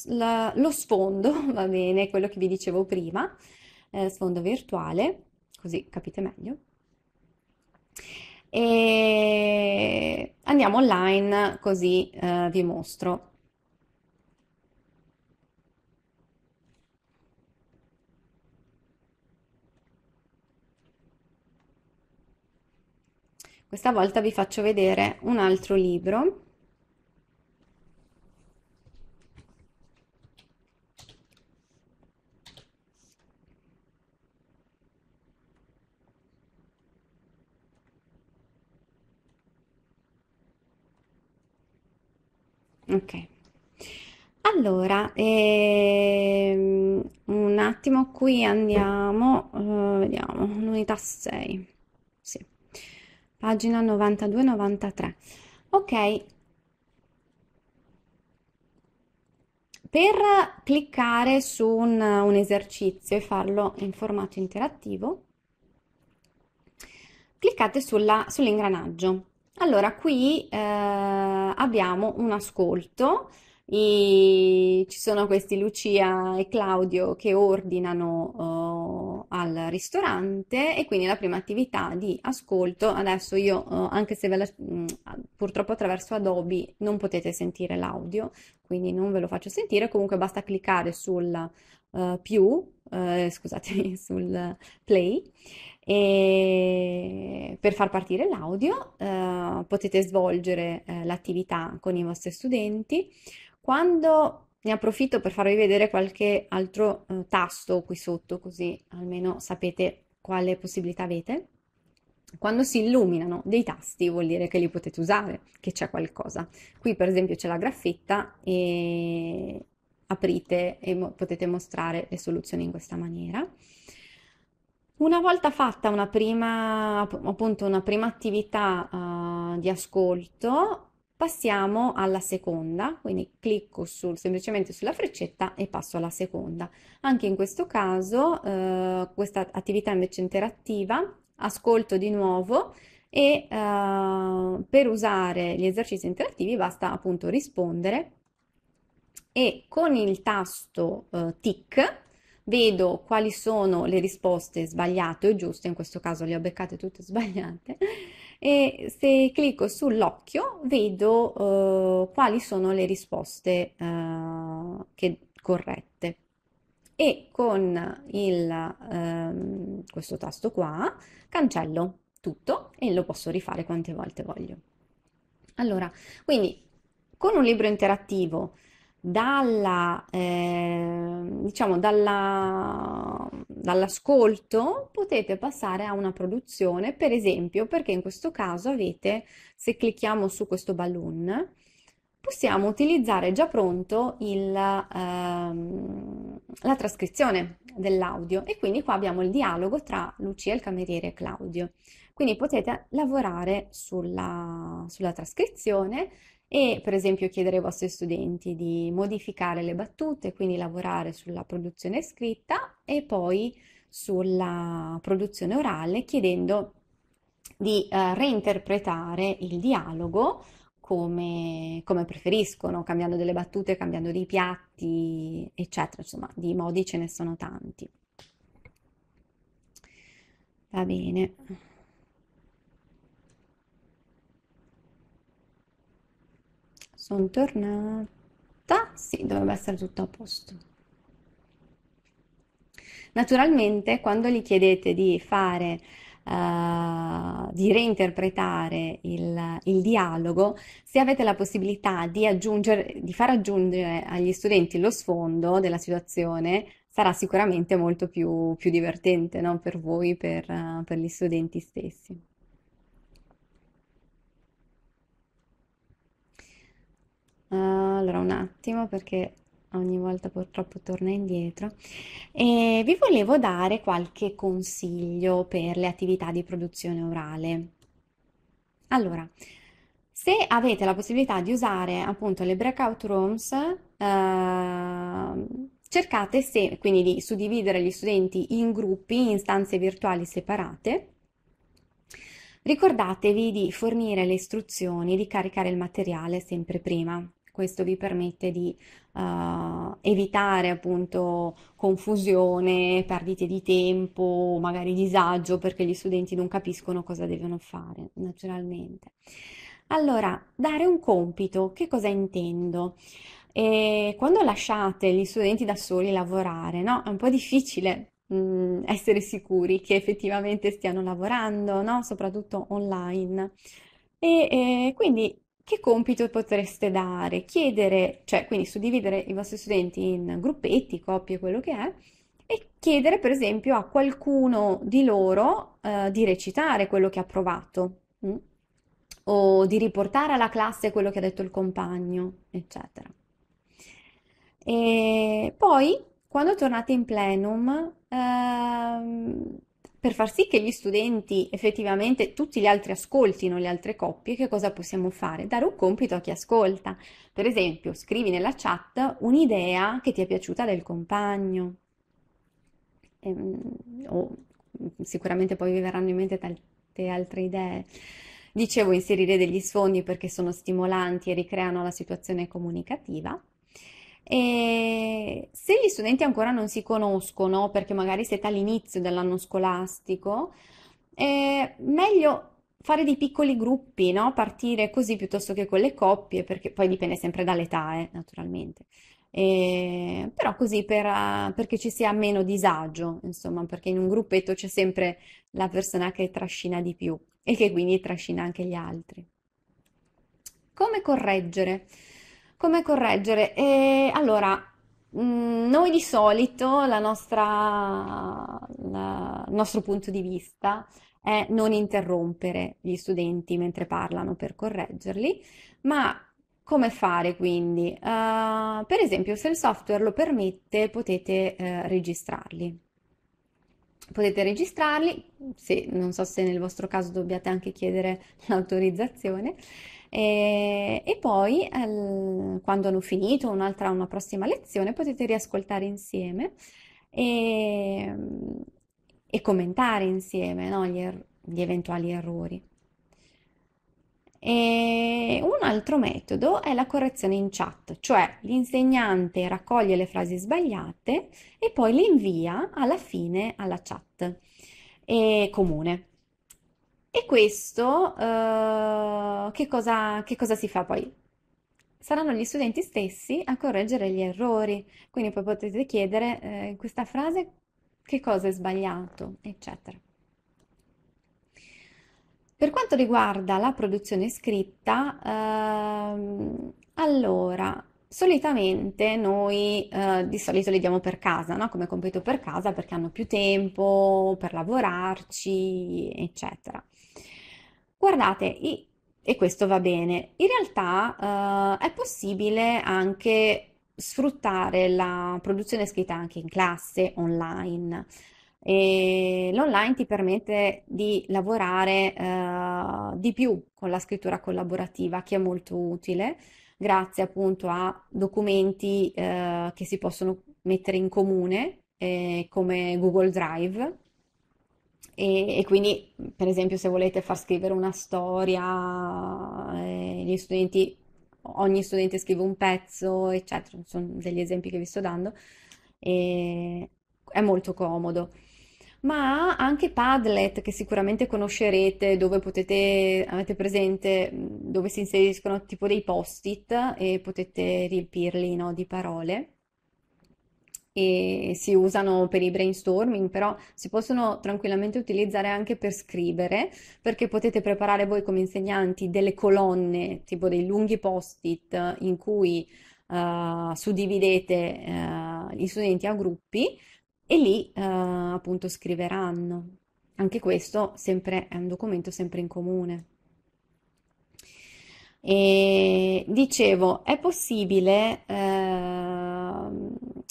la, lo sfondo, *laughs* va bene, quello che vi dicevo prima, eh, sfondo virtuale, così capite meglio. E andiamo online così eh, vi mostro. Questa volta vi faccio vedere un altro libro ok allora ehm, un attimo qui andiamo eh, vediamo un'unità 6 sì. pagina 92 93 ok per cliccare su un, un, esercizio e farlo in formato interattivo, cliccate sull'ingranaggio. Allora, qui eh, abbiamo un ascolto, I, ci sono questi Lucia e Claudio che ordinano eh, al ristorante e quindi la prima attività di ascolto, adesso io eh, anche se la, mh, mm, purtroppo attraverso Adobe non potete sentire l'audio, quindi non ve lo faccio sentire, comunque basta cliccare sul eh, più, eh, scusatemi, *laughs* sul play e per far partire l'audio eh, potete svolgere eh, l'attività con i vostri studenti. Quando ne approfitto per farvi vedere qualche altro eh, tasto qui sotto, così almeno sapete quale possibilità avete. Quando si illuminano dei tasti vuol dire che li potete usare, che c'è qualcosa. Qui per esempio c'è la graffetta e aprite e mo potete mostrare le soluzioni in questa maniera. Una volta fatta una prima, appunto, una prima attività uh, di ascolto, passiamo alla seconda, quindi clicco sul, semplicemente sulla freccetta e passo alla seconda. Anche in questo caso, uh, questa attività invece interattiva, ascolto di nuovo e uh, per usare gli esercizi interattivi basta appunto rispondere e con il tasto tic vedo quali sono le risposte sbagliate o giuste, in questo caso le ho beccate tutte sbagliate, *laughs* e se clicco sull'occhio vedo eh, quali sono le risposte eh, che, corrette. E con il, ehm, questo tasto qua cancello tutto e lo posso rifare quante volte voglio. Allora, quindi con un libro interattivo dalla, eh, diciamo, dalla, dall'ascolto potete passare a una produzione, per esempio, perché in questo caso avete, se clicchiamo su questo balloon, possiamo utilizzare già pronto il, ehm, la trascrizione dell'audio e quindi qua abbiamo il dialogo tra Lucia, il cameriere e Claudio. Quindi potete lavorare sulla, sulla trascrizione e per esempio chiedere ai vostri studenti di modificare le battute, quindi lavorare sulla produzione scritta e poi sulla produzione orale chiedendo di eh, reinterpretare il dialogo come, come, preferiscono, cambiando delle battute, cambiando dei piatti, eccetera, insomma di modi ce ne sono tanti. Va bene. Sono tornata. Sì, dovrebbe essere tutto a posto. Naturalmente, quando gli chiedete di fare Uh, di reinterpretare il, il, dialogo, se avete la possibilità di, aggiungere, di far aggiungere agli studenti lo sfondo della situazione, sarà sicuramente molto più, più divertente no? per voi, per, uh, per gli studenti stessi. Allora, un attimo perché ogni volta purtroppo torna indietro e vi volevo dare qualche consiglio per le attività di produzione orale. Allora, se avete la possibilità di usare appunto le breakout rooms, eh, cercate se, quindi di suddividere gli studenti in gruppi, in stanze virtuali separate. Ricordatevi di fornire le istruzioni e di caricare il materiale sempre prima, questo vi permette di uh, evitare appunto confusione, perdite di tempo, magari disagio perché gli studenti non capiscono cosa devono fare, naturalmente. Allora, dare un compito, che cosa intendo? E quando lasciate gli studenti da soli lavorare, no? È un po' difficile mh, mm, essere sicuri che effettivamente stiano lavorando, no? Soprattutto online. E, e quindi che compito potreste dare, chiedere, cioè quindi suddividere i vostri studenti in gruppetti, coppie, quello che è, e chiedere per esempio a qualcuno di loro eh, di recitare quello che ha provato mh? Mm? o di riportare alla classe quello che ha detto il compagno, eccetera. E poi quando tornate in plenum, ehm, per far sì che gli studenti effettivamente tutti gli altri ascoltino le altre coppie, che cosa possiamo fare? Dare un compito a chi ascolta. Per esempio, scrivi nella chat un'idea che ti è piaciuta del compagno. Ehm, o mm, sicuramente poi vi verranno in mente tante altre idee. Dicevo inserire degli sfondi perché sono stimolanti e ricreano la situazione comunicativa. E se gli studenti ancora non si conoscono, perché magari siete all'inizio dell'anno scolastico, è meglio fare dei piccoli gruppi, no? Partire così piuttosto che con le coppie, perché poi dipende sempre dall'età, eh, naturalmente. E, però così per, eh, perché ci sia meno disagio, insomma, perché in un gruppetto c'è sempre la persona che trascina di più e che quindi trascina anche gli altri. Come correggere? Come correggere? E allora, mm, noi di solito la nostra, la, il nostro punto di vista è non interrompere gli studenti mentre parlano per correggerli, ma come fare quindi? Uh, per esempio, se il software lo permette, potete uh, registrarli. Potete registrarli, se, non so se nel vostro caso dobbiate anche chiedere *laughs* l'autorizzazione, e, e poi, al, quando hanno finito un'altra, una prossima lezione, potete riascoltare insieme e, e commentare insieme, no, gli, er- gli eventuali errori. E un altro metodo è la correzione in chat, cioè l'insegnante raccoglie le frasi sbagliate e poi le invia alla fine alla chat eh, comune. E questo eh, che, cosa, che cosa si fa poi? Saranno gli studenti stessi a correggere gli errori, quindi poi potete chiedere eh, questa frase che cosa è sbagliato, eccetera. Per quanto riguarda la produzione scritta, ehm, allora, solitamente noi eh, di solito li diamo per casa, no? come compito per casa perché hanno più tempo per lavorarci, eccetera. Guardate, i- e questo va bene. In realtà, eh, è possibile anche sfruttare la produzione scritta anche in classe online. E l'online ti permette di lavorare eh, di più con la scrittura collaborativa, che è molto utile, grazie appunto a documenti eh, che si possono mettere in comune, eh, come Google Drive e, e, quindi, per esempio, se volete far scrivere una storia, eh, studenti, ogni studente scrive un pezzo, eccetera, sono degli esempi che vi sto dando, e è molto comodo. Ma anche Padlet, che sicuramente conoscerete, dove potete, avete presente, dove si inseriscono tipo dei post-it e potete riempirli, no, di parole e si usano per i brainstorming, però si possono tranquillamente utilizzare anche per scrivere, perché potete preparare voi come insegnanti delle colonne, tipo dei lunghi post-it in cui uh, suddividete uh, gli studenti a gruppi e lì uh, appunto scriveranno. Anche questo sempre, è un documento sempre in comune. E dicevo, è possibile eh,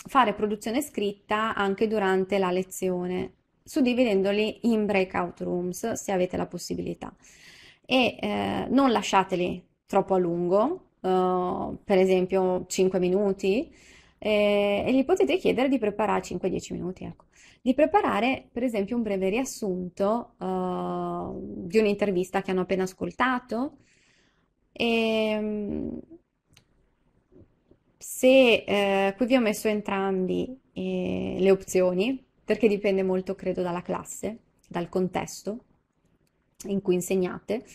fare produzione scritta anche durante la lezione, suddividendoli in breakout rooms se avete la possibilità. E eh, non lasciateli troppo a lungo, eh, per esempio 5 minuti, eh, e gli potete chiedere di preparare 5-10 minuti, ecco, di preparare per esempio un breve riassunto eh, di un'intervista che hanno appena ascoltato. E, ehm, se eh, qui vi ho messo entrambi eh, le opzioni, perché dipende molto, credo, dalla classe, dal contesto in cui insegnate.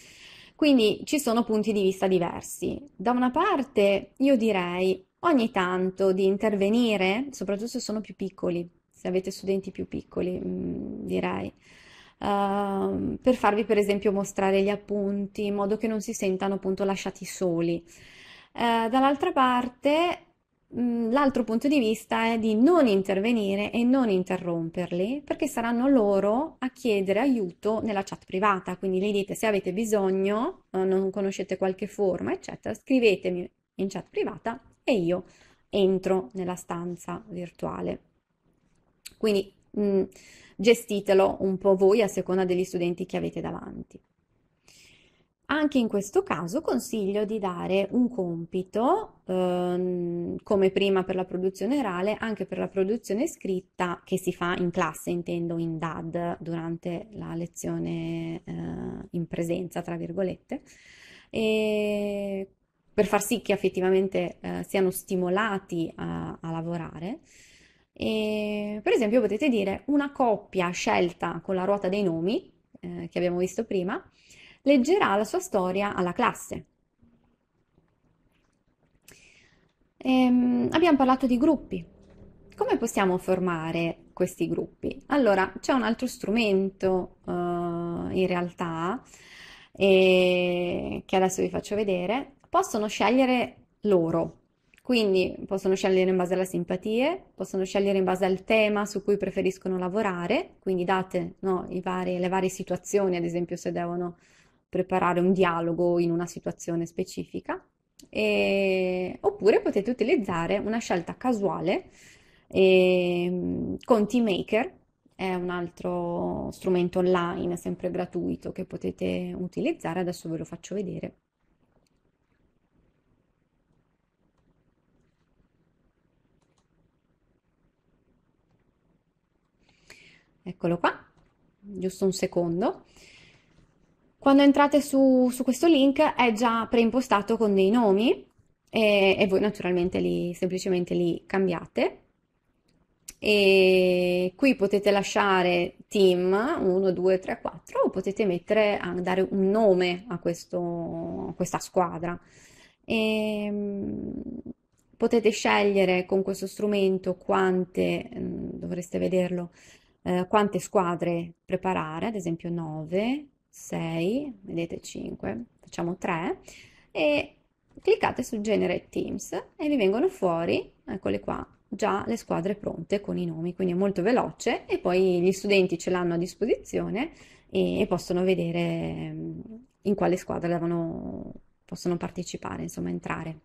Quindi ci sono punti di vista diversi. Da una parte io direi ogni tanto di intervenire, soprattutto se sono più piccoli, se avete studenti più piccoli, mm, direi, uh, per farvi per esempio mostrare gli appunti in modo che non si sentano appunto lasciati soli. Eh, dall'altra parte, mm, l'altro punto di vista è di non intervenire e non interromperli perché saranno loro a chiedere aiuto nella chat privata. Quindi gli dite se avete bisogno, eh, non conoscete qualche forma, eccetera, scrivetemi in chat privata e io entro nella stanza virtuale. Quindi mh, mm, gestitelo un po' voi a seconda degli studenti che avete davanti. Anche in questo caso consiglio di dare un compito, ehm, come prima per la produzione orale, anche per la produzione scritta che si fa in classe, intendo in DAD, durante la lezione eh, in presenza, tra virgolette, e per far sì che effettivamente eh, siano stimolati a, a lavorare. E, per esempio potete dire una coppia scelta con la ruota dei nomi, eh, che abbiamo visto prima, leggerà la sua storia alla classe. Ehm, abbiamo parlato di gruppi. Come possiamo formare questi gruppi? Allora, c'è un altro strumento eh, in realtà eh, che adesso vi faccio vedere. Possono scegliere loro, quindi possono scegliere in base alle simpatie, possono scegliere in base al tema su cui preferiscono lavorare, quindi date no, vari, le varie situazioni, ad esempio se devono preparare un dialogo in una situazione specifica. E... Oppure potete utilizzare una scelta casuale e... Ehm, con Team Maker, è un altro strumento online, sempre gratuito, che potete utilizzare. Adesso ve lo faccio vedere. Eccolo qua, giusto un secondo. Quando entrate su, su questo link è già preimpostato con dei nomi e, e voi naturalmente li, semplicemente li cambiate. E qui potete lasciare team 1, 2, 3, 4 o potete mettere, dare un nome a, questo, a questa squadra. E, ehm, potete scegliere con questo strumento quante, mm, dovreste vederlo, eh, quante squadre preparare, ad esempio 9, 6, vedete 5, facciamo 3 e cliccate su Generate Teams e vi vengono fuori, eccole qua, già le squadre pronte con i nomi, quindi è molto veloce e poi gli studenti ce l'hanno a disposizione e possono vedere mm, in quale squadra devono, possono partecipare, insomma entrare.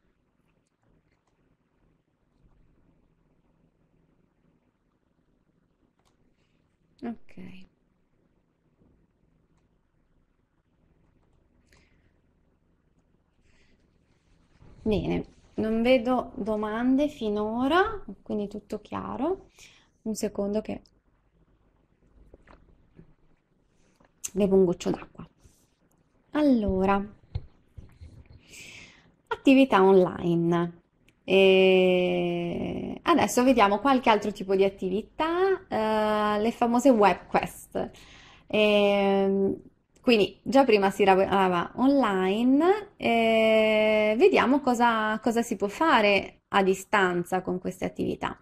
Bene, non vedo domande finora, quindi tutto chiaro. Un secondo che bevo un goccio d'acqua. Allora, attività online. E adesso vediamo qualche altro tipo di attività, eh, le famose web quest. E ehm, quindi già prima si lavorava online, eh, vediamo cosa, cosa, si può fare a distanza con queste attività.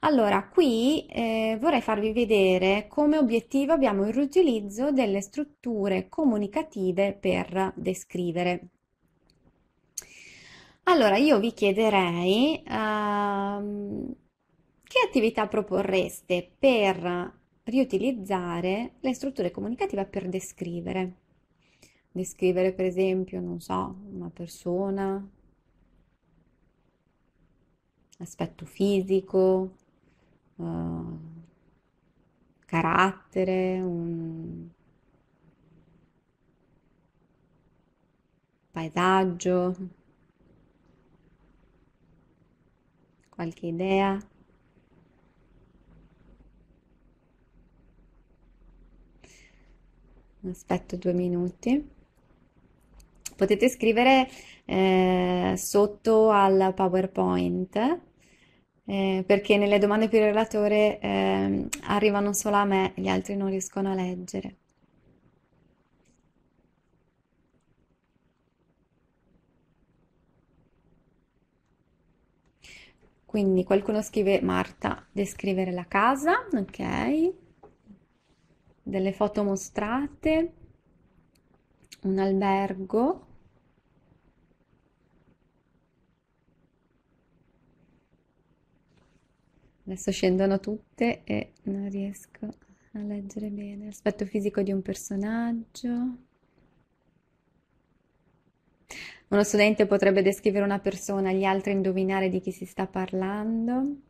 Allora, qui eh, vorrei farvi vedere come obiettivo abbiamo il riutilizzo delle strutture comunicative per descrivere. Allora, io vi chiederei uh, che attività proporreste per riutilizzare le strutture comunicative per descrivere. Descrivere per esempio, non so, una persona, aspetto fisico, uh, carattere, un paesaggio, qualche idea. aspetto due minuti. Potete scrivere eh, sotto al PowerPoint eh, perché nelle domande per il relatore eh, arrivano solo a me, gli altri non riescono a leggere. Quindi qualcuno scrive Marta, descrivere la casa, ok delle foto mostrate, un albergo, adesso scendono tutte e non riesco a leggere bene, aspetto fisico di un personaggio. Uno studente potrebbe descrivere una persona, gli altri indovinare di chi si sta parlando.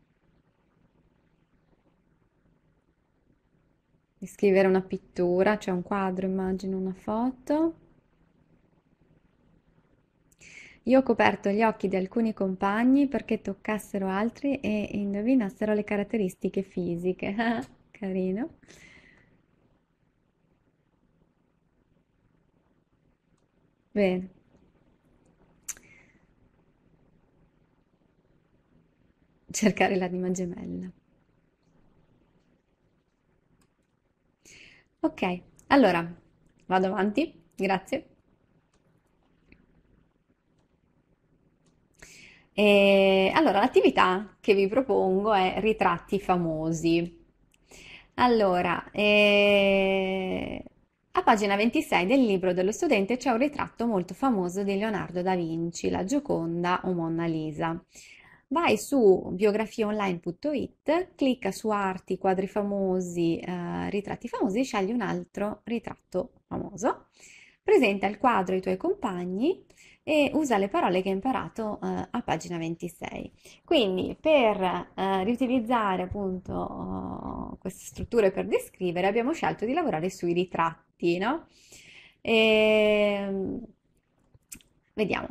di scrivere una pittura, cioè un quadro, immagino, una foto. Io ho coperto gli occhi di alcuni compagni perché toccassero altri e indovinassero le caratteristiche fisiche. *laughs* Carino. Bene. Cercare l'anima gemella. Ok, allora vado avanti, grazie. E allora, l'attività che vi propongo è ritratti famosi. Allora, eh, a pagina 26 del libro dello studente c'è un ritratto molto famoso di Leonardo da Vinci, la Gioconda o Monna Lisa vai su biografiaonline.it, clicca su arti, quadri famosi, eh, ritratti famosi, scegli un altro ritratto famoso, presenta il quadro ai tuoi compagni e usa le parole che hai imparato eh, a pagina 26. Quindi per eh, riutilizzare appunto eh, queste strutture per descrivere abbiamo scelto di lavorare sui ritratti, no? E... Ehm, vediamo.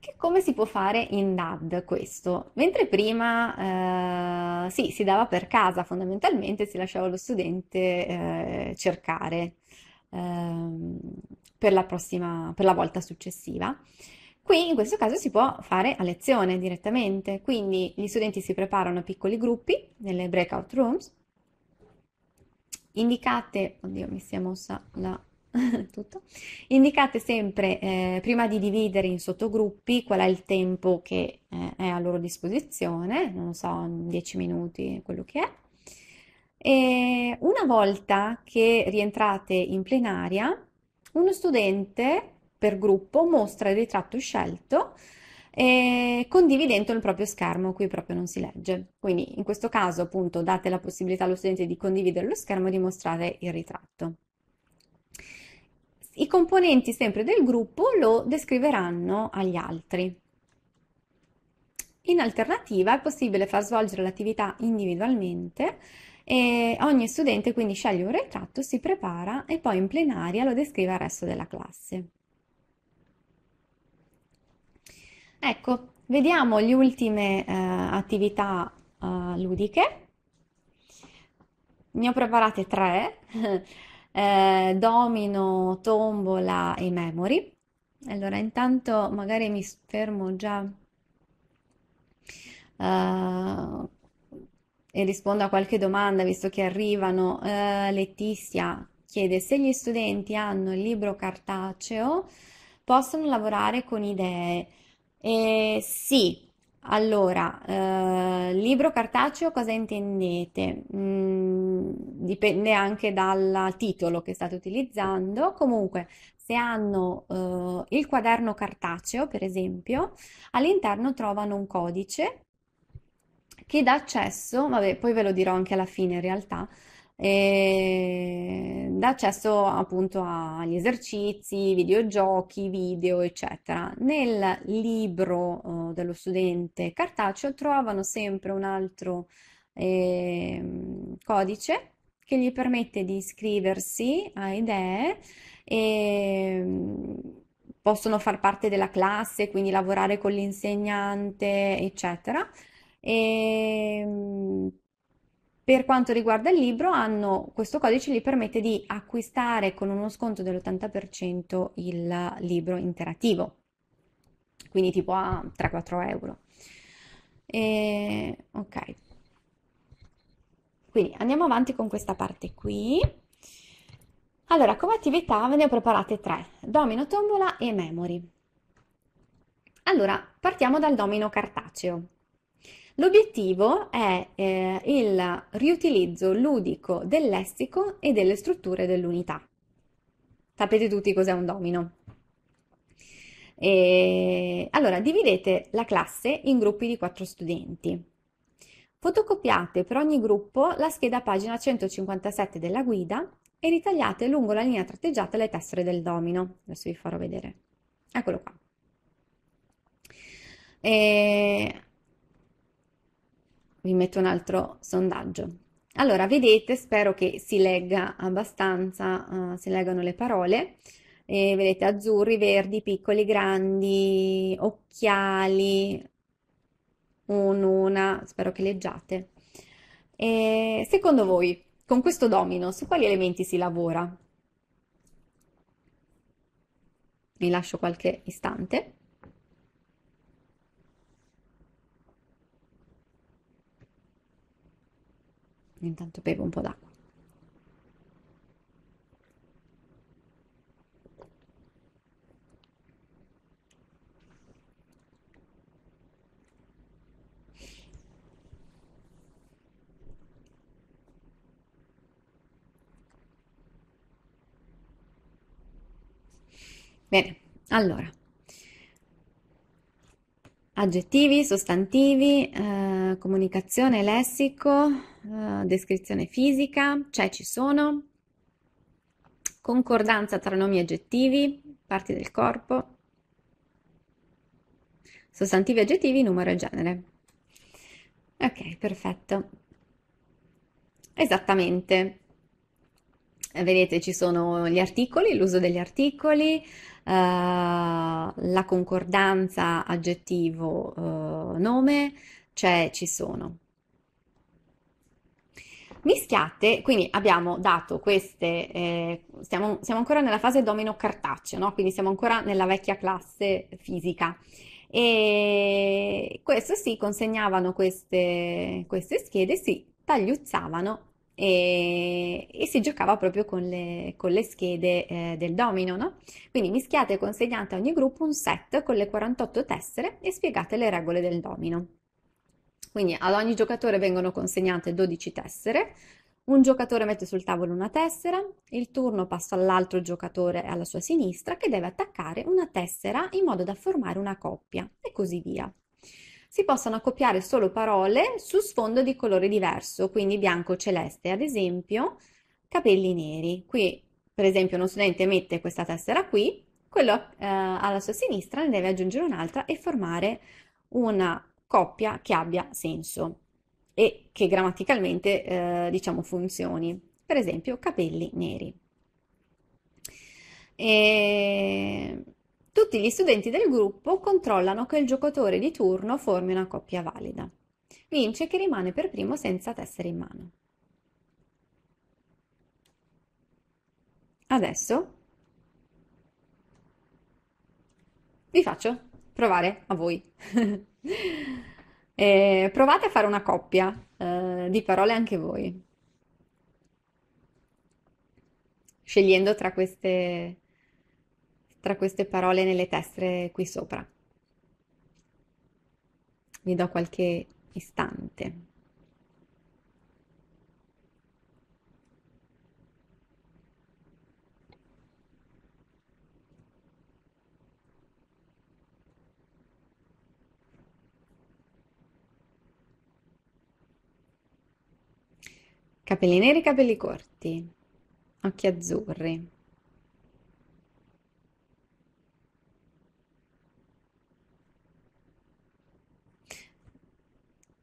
Che come si può fare in DAD questo? Mentre prima eh, sì, si dava per casa fondamentalmente, si lasciava lo studente eh, cercare ehm, per la prossima, per la volta successiva. Qui in questo caso si può fare a lezione direttamente, quindi gli studenti si preparano a piccoli gruppi nelle breakout rooms, indicate, oddio mi si è mossa la *laughs* tutto, indicate sempre eh, prima di dividere in sottogruppi qual è il tempo che eh, è a loro disposizione, non so, 10 minuti, quello che è. E una volta che rientrate in plenaria, uno studente per gruppo mostra il ritratto scelto eh, condividendo il proprio schermo, qui proprio non si legge. Quindi in questo caso appunto date la possibilità allo studente di condividere lo schermo e di mostrare il ritratto i componenti sempre del gruppo lo descriveranno agli altri. In alternativa è possibile far svolgere l'attività individualmente e ogni studente quindi sceglie un ritratto, si prepara e poi in plenaria lo descrive al resto della classe. Ecco, vediamo le ultime eh, attività eh, ludiche. Ne ho preparate tre. *laughs* eh, domino, tombola e memory. Allora, intanto magari mi fermo già uh, e rispondo a qualche domanda visto che arrivano. Uh, Letizia chiede se gli studenti hanno il libro cartaceo, possono lavorare con idee. Eh, sì, allora, eh, libro cartaceo cosa intendete? Mm, dipende anche dal titolo che state utilizzando. Comunque, se hanno eh, il quaderno cartaceo, per esempio, all'interno trovano un codice che dà accesso, vabbè, poi ve lo dirò anche alla fine in realtà, e dà accesso appunto agli esercizi, videogiochi, video, eccetera. Nel libro eh, dello studente cartaceo trovano sempre un altro eh, codice che gli permette di iscriversi a idee e ehm, possono far parte della classe, quindi lavorare con l'insegnante, eccetera. E ehm, per quanto riguarda il libro, hanno, questo codice gli permette di acquistare con uno sconto dell'80% il libro interattivo, quindi tipo a 3-4 euro. E, ok, quindi andiamo avanti con questa parte qui. Allora, come attività ve ne ho preparate tre, domino, tombola e memory. Allora, partiamo dal domino cartaceo. L'obiettivo è eh, il riutilizzo ludico del lessico e delle strutture dell'unità. Sapete tutti cos'è un domino. E, allora, dividete la classe in gruppi di quattro studenti. Fotocopiate per ogni gruppo la scheda pagina 157 della guida e ritagliate lungo la linea tratteggiata le tessere del domino. Adesso vi farò vedere. Eccolo qua. E metto un altro sondaggio. Allora, vedete, spero che si legga abbastanza, uh, si leggano le parole. E vedete azzurri, verdi, piccoli, grandi, occhiali, un, una, spero che leggiate. E secondo voi, con questo domino, su quali elementi si lavora? Vi lascio qualche istante. Intanto bevo un po' d'acqua. Bene, allora Aggettivi, sostantivi, eh, comunicazione, lessico, eh, descrizione fisica, c'è, cioè ci sono, concordanza tra nomi e aggettivi, parti del corpo, sostantivi, aggettivi, numero e genere. Ok, perfetto. Esattamente. Vedete, ci sono gli articoli, l'uso degli articoli, eh, la concordanza aggettivo eh, nome, cioè ci sono. Mischiate, quindi abbiamo dato queste, eh, stiamo, siamo ancora nella fase domino cartaceo, no? quindi siamo ancora nella vecchia classe fisica. E questo si sì, consegnavano queste, queste, schede, si tagliuzzavano e, e si giocava proprio con le, con le schede eh, del domino, no? Quindi mischiate e consegnate a ogni gruppo un set con le 48 tessere e spiegate le regole del domino. Quindi ad ogni giocatore vengono consegnate 12 tessere, un giocatore mette sul tavolo una tessera, il turno passa all'altro giocatore alla sua sinistra che deve attaccare una tessera in modo da formare una coppia e così via si possono accoppiare solo parole su sfondo di colore diverso, quindi bianco celeste, ad esempio capelli neri. Qui, per esempio, uno studente mette questa tessera qui, quello eh, alla sua sinistra ne deve aggiungere un'altra e formare una coppia che abbia senso e che grammaticalmente, eh, diciamo, funzioni. Per esempio, capelli neri. E tutti gli studenti del gruppo controllano che il giocatore di turno formi una coppia valida. Vince chi rimane per primo senza tessere in mano. Adesso vi faccio provare a voi. *laughs* eh, provate a fare una coppia eh, di parole anche voi, scegliendo tra queste tra queste parole nelle teste qui sopra. Vi do qualche istante. Capelli neri, capelli corti, occhi azzurri.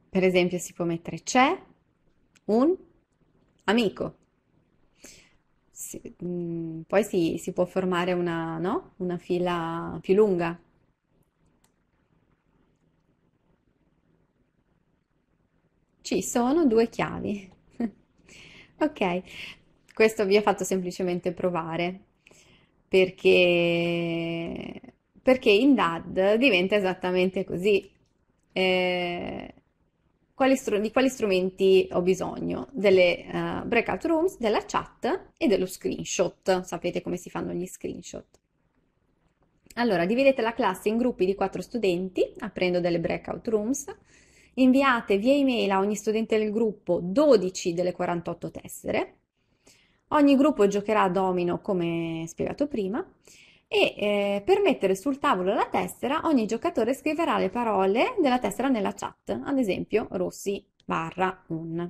Per esempio si può mettere c'è un amico. Si, mh, mm, poi si, si, può formare una, no? una fila più lunga. Ci sono due chiavi. *laughs* ok, questo vi ho fatto semplicemente provare perché, perché in DAD diventa esattamente così. Eh, quali str- di quali strumenti ho bisogno, delle uh, breakout rooms, della chat e dello screenshot. Sapete come si fanno gli screenshot. Allora, dividete la classe in gruppi di quattro studenti, aprendo delle breakout rooms, inviate via email a ogni studente del gruppo 12 delle 48 tessere, ogni gruppo giocherà a domino come spiegato prima e eh, per mettere sul tavolo la tessera ogni giocatore scriverà le parole della tessera nella chat, ad esempio rossi barra un.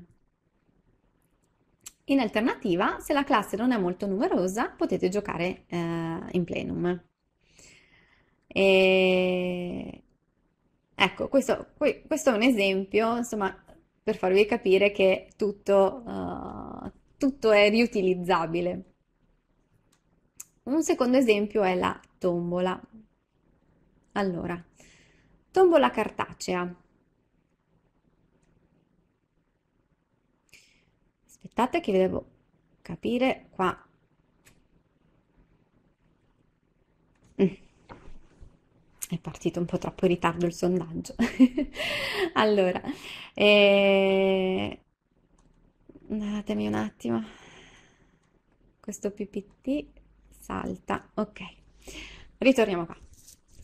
In alternativa, se la classe non è molto numerosa, potete giocare eh, in plenum. E... Ecco, questo, questo, è un esempio, insomma, per farvi capire che tutto, uh, tutto è riutilizzabile. Un secondo esempio è la tombola. Allora, tombola cartacea. Aspettate che devo capire qua. Mm. È partito un po' troppo in ritardo il sondaggio. *laughs* allora, eh... datemi un attimo. Questo PPT salta, ok. Ritorniamo qua.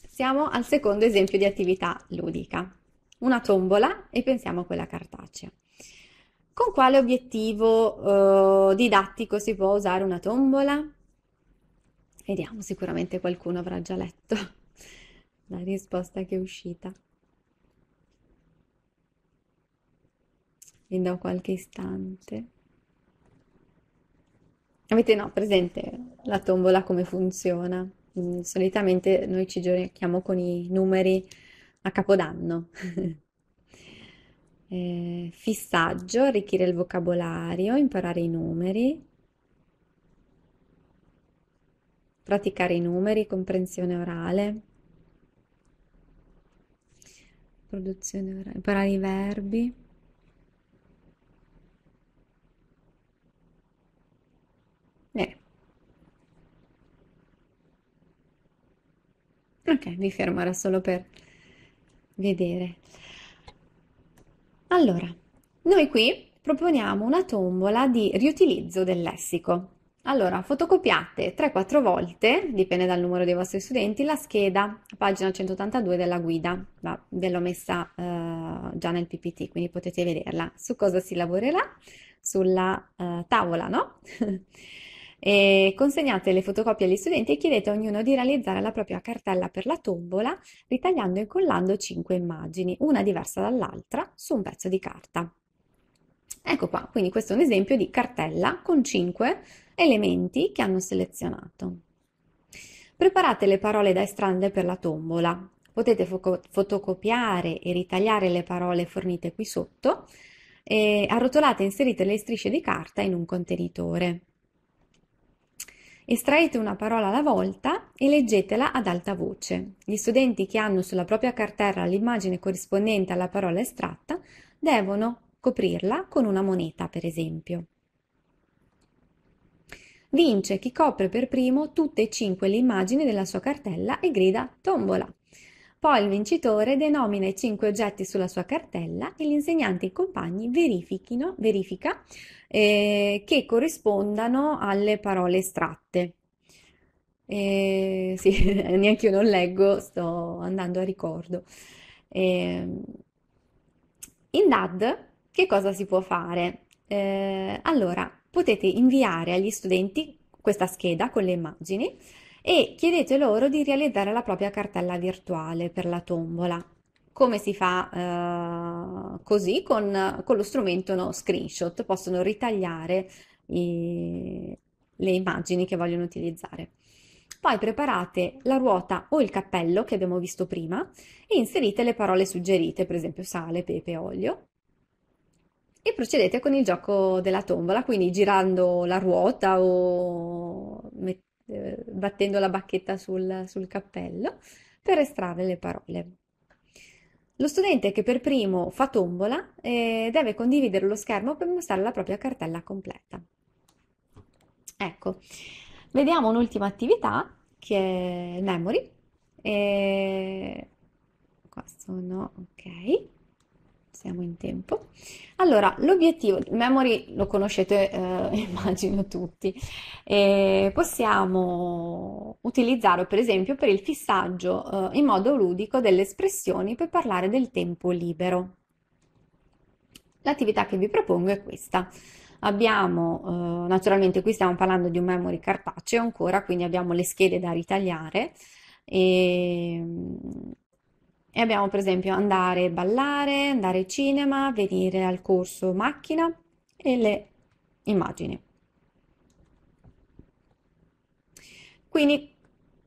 Siamo al secondo esempio di attività ludica. Una tombola e pensiamo a quella cartacea. Con quale obiettivo eh, didattico si può usare una tombola? Vediamo, sicuramente qualcuno avrà già letto *laughs* la risposta che è uscita. Vi do qualche istante. Avete no, presente la tombola come funziona? Mm, solitamente noi ci giochiamo con i numeri a capodanno. *laughs* Eh, fissaggio, arricchire il vocabolario, imparare i numeri, praticare i numeri, comprensione orale, produzione orale, imparare i verbi. Eh. Ok, mi fermo era solo per vedere. Allora, noi qui proponiamo una tombola di riutilizzo del lessico. Allora, fotocopiate 3-4 volte, dipende dal numero dei vostri studenti, la scheda, pagina 182 della guida, ma ve l'ho messa eh, già nel PPT, quindi potete vederla, su cosa si lavorerà, sulla eh, tavola, no? *laughs* E consegnate le fotocopie agli studenti e chiedete a ognuno di realizzare la propria cartella per la tombola ritagliando e incollando 5 immagini, una diversa dall'altra, su un pezzo di carta. Ecco qua, quindi questo è un esempio di cartella con 5 elementi che hanno selezionato. Preparate le parole da estrande per la tombola. Potete fo fotocopiare e ritagliare le parole fornite qui sotto e arrotolate e inserite le strisce di carta in un contenitore. Estraete una parola alla volta e leggetela ad alta voce. Gli studenti che hanno sulla propria cartella l'immagine corrispondente alla parola estratta devono coprirla con una moneta, per esempio. Vince chi copre per primo tutte e cinque le immagini della sua cartella e grida tombola. Poi il vincitore denomina i 5 oggetti sulla sua cartella e l'insegnante e i compagni verifichino, verifica eh, che corrispondano alle parole estratte. Eh, sì, *laughs* neanche io non leggo, sto andando a ricordo. Eh, in DAD che cosa si può fare? Eh, allora, potete inviare agli studenti questa scheda con le immagini e chiedete loro di realizzare la propria cartella virtuale per la tombola. Come si fa eh, così? Con, con, lo strumento no, screenshot possono ritagliare i, le immagini che vogliono utilizzare. Poi preparate la ruota o il cappello che abbiamo visto prima e inserite le parole suggerite, per esempio sale, pepe, olio. E procedete con il gioco della tombola, quindi girando la ruota o eh, battendo la bacchetta sul, sul cappello, per estrarre le parole. Lo studente che per primo fa tombola eh, deve condividere lo schermo per mostrare la propria cartella completa. Ecco, vediamo un'ultima attività che è memory. E... Eh, qua sono, ok siamo in tempo. Allora, l'obiettivo, memory lo conoscete, eh, *laughs* immagino tutti, eh, possiamo utilizzarlo per esempio per il fissaggio eh, in modo ludico delle espressioni per parlare del tempo libero. L'attività che vi propongo è questa. Abbiamo, eh, naturalmente qui stiamo parlando di un memory cartaceo ancora, quindi abbiamo le schede da ritagliare e ehm, e abbiamo per esempio andare a ballare, andare al cinema, venire al corso macchina e le immagini. Quindi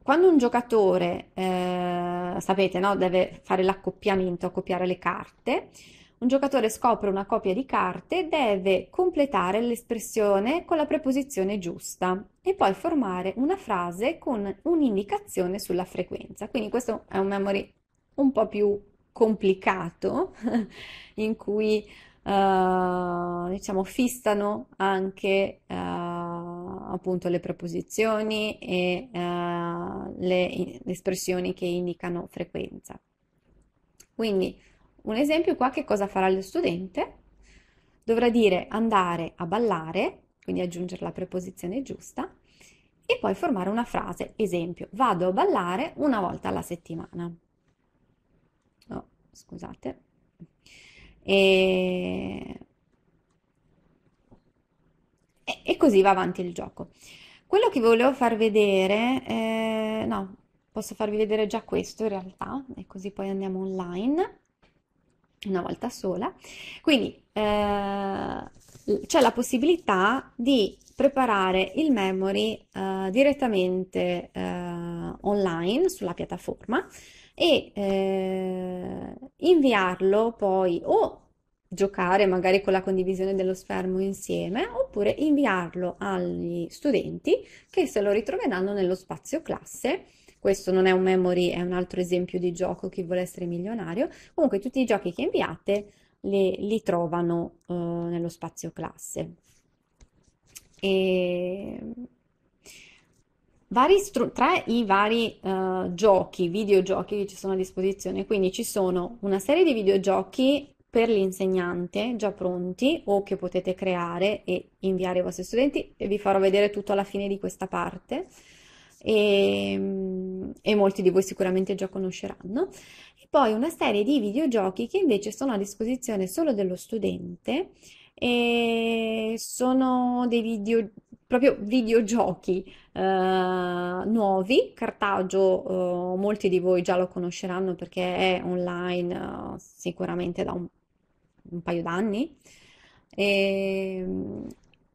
quando un giocatore, eh, sapete, no, deve fare l'accoppiamento, accoppiare le carte, un giocatore scopre una copia di carte, deve completare l'espressione con la preposizione giusta e poi formare una frase con un'indicazione sulla frequenza. Quindi questo è un memory un po' più complicato *laughs* in cui uh, diciamo fissano anche uh, appunto le preposizioni e uh, le, le espressioni che indicano frequenza. Quindi un esempio qua che cosa farà lo studente? Dovrà dire andare a ballare, quindi aggiungere la preposizione giusta, e poi formare una frase, esempio, vado a ballare una volta alla settimana scusate, e... e, così va avanti il gioco. Quello che volevo far vedere, eh, no, posso farvi vedere già questo in realtà, e così poi andiamo online una volta sola. Quindi eh, c'è la possibilità di preparare il memory eh, direttamente eh, online sulla piattaforma e eh, inviarlo poi o giocare magari con la condivisione dello schermo insieme oppure inviarlo agli studenti che se lo ritroveranno nello spazio classe. Questo non è un memory, è un altro esempio di gioco, chi vuole essere milionario. Comunque tutti i giochi che inviate li, li trovano eh, nello spazio classe. E vari tra i vari uh, giochi, videogiochi che ci sono a disposizione, quindi ci sono una serie di videogiochi per l'insegnante già pronti o che potete creare e inviare ai vostri studenti e vi farò vedere tutto alla fine di questa parte. E, ehm, e, molti di voi sicuramente già conosceranno, e poi una serie di videogiochi che invece sono a disposizione solo dello studente e sono dei video proprio videogiochi eh, nuovi. Cartagio, eh, molti di voi già lo conosceranno perché è online eh, sicuramente da un, un paio d'anni. E, ehm,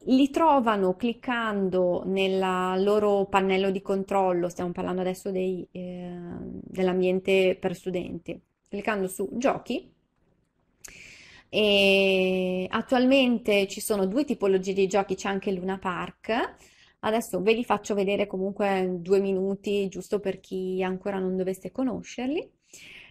li trovano cliccando nel loro pannello di controllo, stiamo parlando adesso dei, eh, dell'ambiente per studenti, cliccando su giochi e attualmente ci sono due tipologie di giochi, c'è anche Luna Park. Adesso ve li faccio vedere comunque due minuti, giusto per chi ancora non dovesse conoscerli.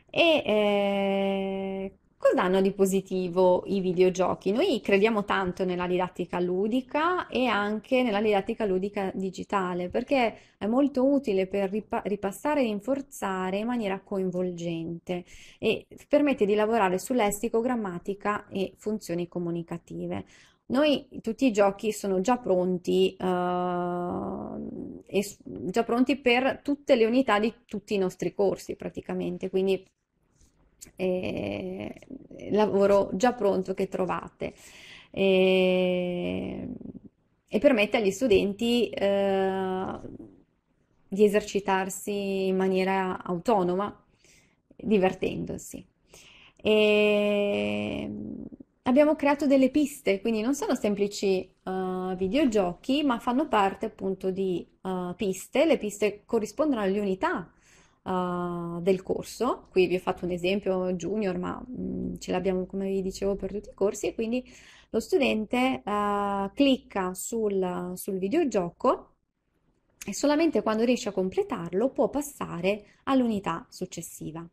E eh, Cosa hanno di positivo i videogiochi? Noi crediamo tanto nella didattica ludica e anche nella didattica ludica digitale perché è molto utile per ripa- ripassare e rinforzare in maniera coinvolgente e permette di lavorare su lessico, grammatica e funzioni comunicative. Noi tutti i giochi sono già pronti, uh, e, già pronti per tutte le unità di tutti i nostri corsi praticamente, quindi eh, lavoro già pronto che trovate. E, e permette agli studenti eh, di esercitarsi in maniera autonoma, divertendosi. E abbiamo creato delle piste, quindi non sono semplici uh, videogiochi, ma fanno parte appunto di uh, piste. Le piste corrispondono alle unità uh, del corso. Qui vi ho fatto un esempio junior, ma mh, mm, ce l'abbiamo come vi dicevo per tutti i corsi, e quindi lo studente uh, clicca sul, sul videogioco e solamente quando riesce a completarlo può passare all'unità successiva.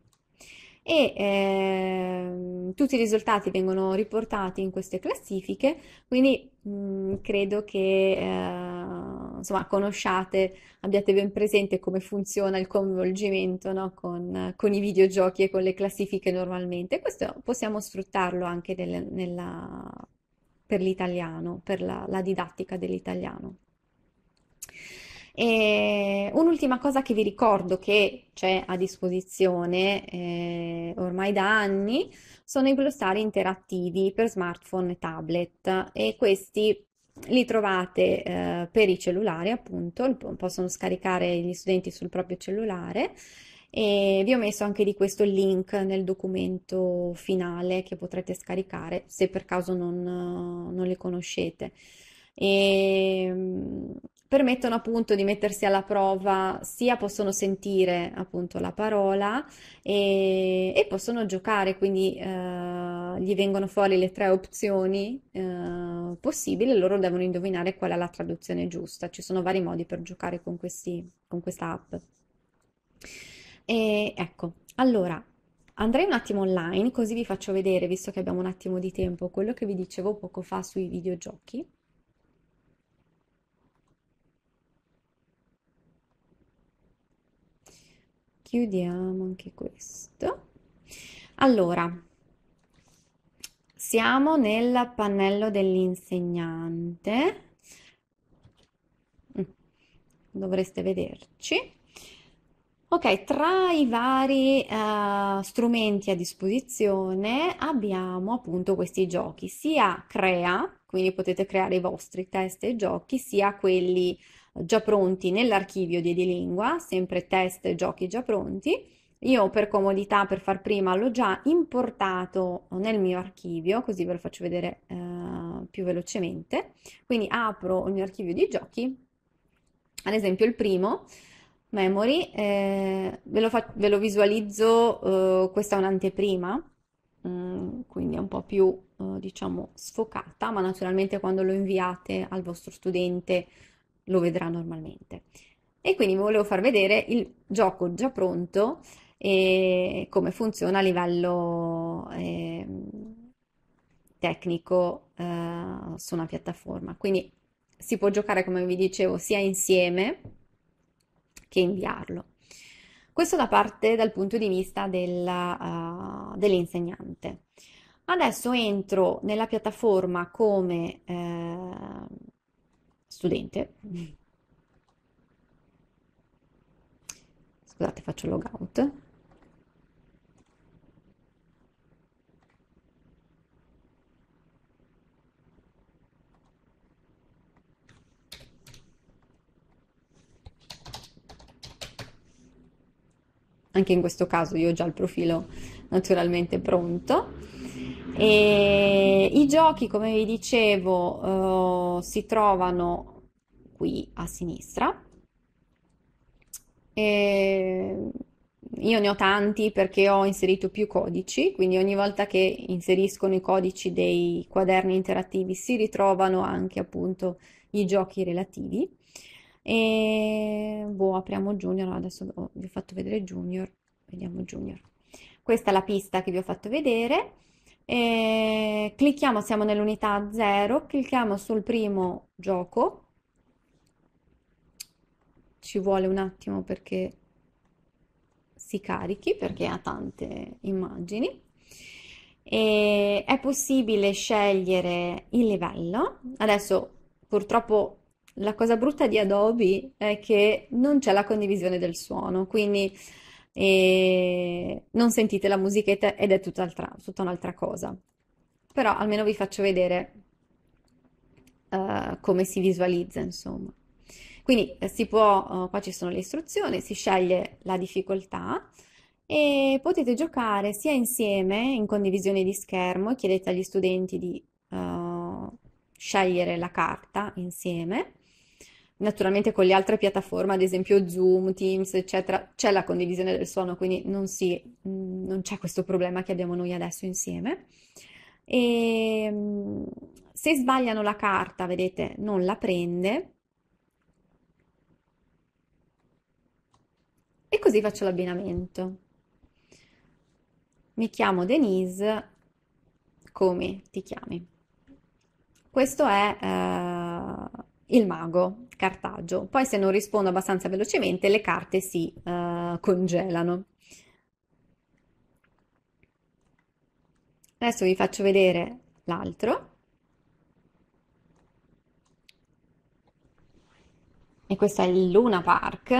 E eh, tutti i risultati vengono riportati in queste classifiche, quindi mh, mm, credo che eh, insomma, conosciate, abbiate ben presente come funziona il coinvolgimento, no? con, con, i videogiochi e con le classifiche normalmente. Questo possiamo sfruttarlo anche nel, nella, per l'italiano, per la, la didattica dell'italiano. E un'ultima cosa che vi ricordo che c'è a disposizione eh, ormai da anni sono i glossari interattivi per smartphone e tablet e questi li trovate eh, per i cellulari, appunto, possono scaricare gli studenti sul proprio cellulare e vi ho messo anche di questo link nel documento finale che potrete scaricare se per caso non, non le conoscete. E mm, permettono appunto di mettersi alla prova, sia possono sentire appunto la parola e, e possono giocare, quindi eh, gli vengono fuori le tre opzioni. Eh, possibile, loro devono indovinare qual è la traduzione giusta. Ci sono vari modi per giocare con, questi, con questa app. E ecco, allora andrei un attimo online così vi faccio vedere, visto che abbiamo un attimo di tempo, quello che vi dicevo poco fa sui videogiochi. Chiudiamo anche questo. Allora, siamo nel pannello dell'insegnante. Mm, dovreste vederci. Ok, tra i vari uh, strumenti a disposizione abbiamo appunto questi giochi, sia crea, quindi potete creare i vostri test e giochi, sia quelli già pronti nell'archivio di Edilingua, sempre test e giochi già pronti, io per comodità, per far prima, l'ho già importato nel mio archivio, così ve lo faccio vedere eh, più velocemente. Quindi apro il mio archivio di giochi, ad esempio il primo, Memory, eh, ve, lo fa, ve, lo visualizzo, eh, questa è un'anteprima, mh, mm, quindi è un po' più, eh, diciamo, sfocata, ma naturalmente quando lo inviate al vostro studente lo vedrà normalmente. E quindi vi volevo far vedere il gioco già pronto e come funziona a livello eh, tecnico eh, su una piattaforma. Quindi si può giocare, come vi dicevo, sia insieme che inviarlo. Questo da parte dal punto di vista della, uh, dell'insegnante. Adesso entro nella piattaforma come eh, studente. Scusate, faccio logout. Anche in questo caso io ho già il profilo naturalmente pronto. E I giochi, come vi dicevo, eh, si trovano qui a sinistra. E io ne ho tanti perché ho inserito più codici, quindi ogni volta che inseriscono i codici dei quaderni interattivi si ritrovano anche appunto i giochi relativi e boh, apriamo Junior, adesso vi ho fatto vedere Junior, vediamo Junior. Questa è la pista che vi ho fatto vedere. E clicchiamo, siamo nell'unità 0, clicchiamo sul primo gioco. Ci vuole un attimo perché si carichi, perché ha tante immagini. E è possibile scegliere il livello. Adesso purtroppo la cosa brutta di Adobe è che non c'è la condivisione del suono, quindi eh, non sentite la musichetta ed è tutt'altra, tutta un'altra cosa. Però almeno vi faccio vedere uh, come si visualizza, insomma. Quindi eh, si può, uh, qua ci sono le istruzioni, si sceglie la difficoltà e potete giocare sia insieme in condivisione di schermo, chiedete agli studenti di uh, scegliere la carta insieme Naturalmente con le altre piattaforme, ad esempio Zoom, Teams, eccetera, c'è la condivisione del suono, quindi non, si, mm, non c'è questo problema che abbiamo noi adesso insieme. E ehm, se sbagliano la carta, vedete, non la prende. E così faccio l'abbinamento. Mi chiamo Denise, come ti chiami? Questo è... Eh il mago cartaggio Poi se non rispondo abbastanza velocemente le carte si uh, congelano. Adesso vi faccio vedere l'altro. E questo è il Luna Park,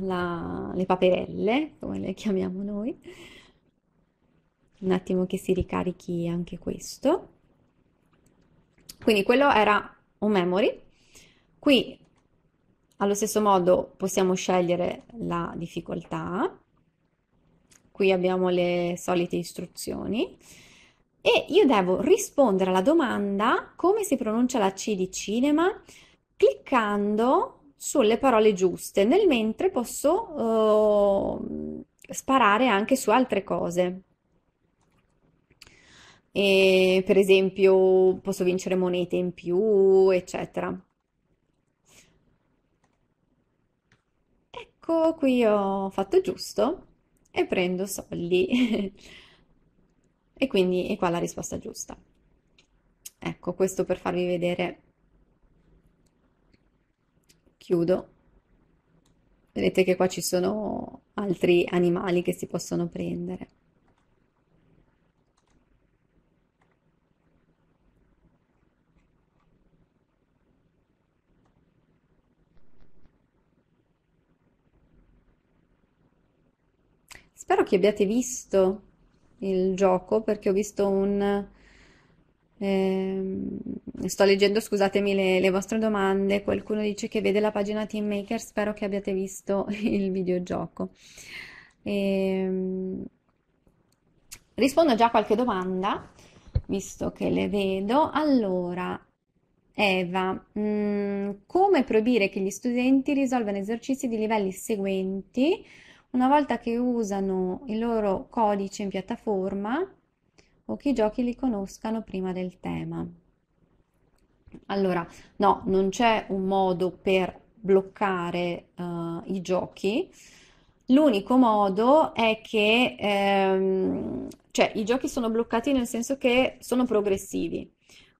la, le paperelle, come le chiamiamo noi. Un attimo che si ricarichi anche questo. Quindi quello era un memory Qui allo stesso modo possiamo scegliere la difficoltà, qui abbiamo le solite istruzioni e io devo rispondere alla domanda come si pronuncia la C di cinema cliccando sulle parole giuste, nel mentre posso uh, sparare anche su altre cose. E, per esempio posso vincere monete in più, eccetera. ecco qui ho fatto giusto e prendo soldi *laughs* e quindi è qua la risposta giusta ecco questo per farvi vedere chiudo vedete che qua ci sono altri animali che si possono prendere Spero che abbiate visto il gioco perché ho visto un... Eh, sto leggendo, scusatemi, le, le, vostre domande. Qualcuno dice che vede la pagina Team Maker. Spero che abbiate visto *laughs* il videogioco. Eh, rispondo già a qualche domanda, visto che le vedo. Allora, Eva, mh, mm, come proibire che gli studenti risolvano esercizi di livelli seguenti? Una volta che usano il loro codice in piattaforma o che i giochi li conoscano prima del tema. Allora, no, non c'è un modo per bloccare uh, i giochi. L'unico modo è che ehm, cioè, i giochi sono bloccati nel senso che sono progressivi.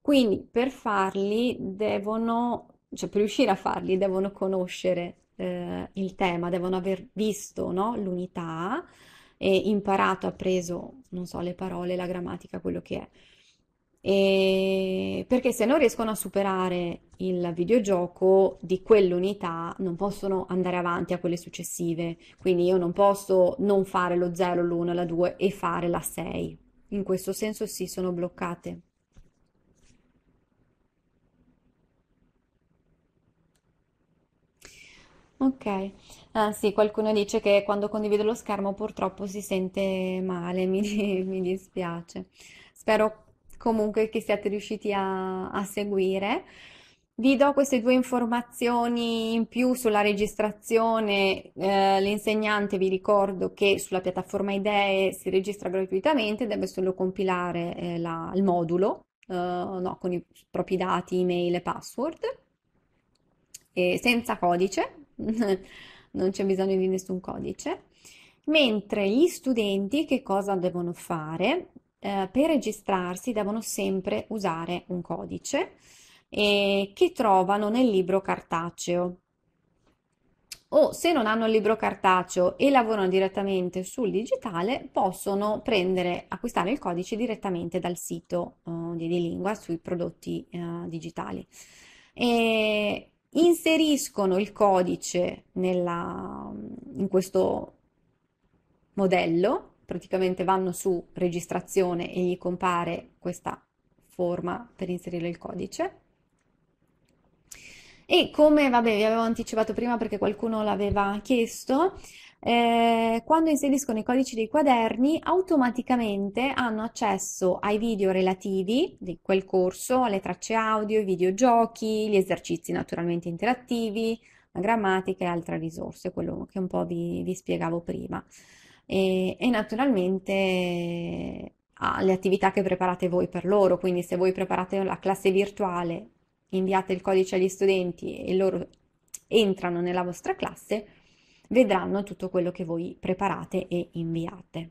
Quindi per farli devono, cioè per riuscire a farli devono conoscere eh, il tema, devono aver visto, no? L'unità e imparato, appreso, non so, le parole, la grammatica, quello che è. E perché se non riescono a superare il videogioco di quell'unità non possono andare avanti a quelle successive, quindi io non posso non fare lo 0, l'1, la 2 e fare la 6. In questo senso sì, sono bloccate. Ok, Ah sì, qualcuno dice che quando condivido lo schermo purtroppo si sente male, *laughs* mi, mi dispiace. Spero comunque che siate riusciti a, a seguire. Vi do queste due informazioni in più sulla registrazione. Eh, l'insegnante vi ricordo che sulla piattaforma Idee si registra gratuitamente, deve solo compilare eh, la- il modulo, eh, no, con i propri dati, email e password, e senza codice non c'è bisogno di nessun codice. Mentre gli studenti che cosa devono fare? Eh, per registrarsi devono sempre usare un codice eh, che trovano nel libro cartaceo. O se non hanno il libro cartaceo e lavorano direttamente sul digitale, possono prendere, acquistare il codice direttamente dal sito eh, di Edilingua sui prodotti eh, digitali. E inseriscono il codice nella, in questo modello, praticamente vanno su registrazione e gli compare questa forma per inserire il codice. E come vabbè, vi avevo anticipato prima perché qualcuno l'aveva chiesto, eh, quando inseriscono i codici dei quaderni automaticamente hanno accesso ai video relativi di quel corso, alle tracce audio, i videogiochi, gli esercizi naturalmente interattivi, la grammatica e altre risorse, quello che un po' vi, vi spiegavo prima. E, e naturalmente alle attività che preparate voi per loro, quindi se voi preparate la classe virtuale, inviate il codice agli studenti e loro entrano nella vostra classe, vedranno tutto quello che voi preparate e inviate.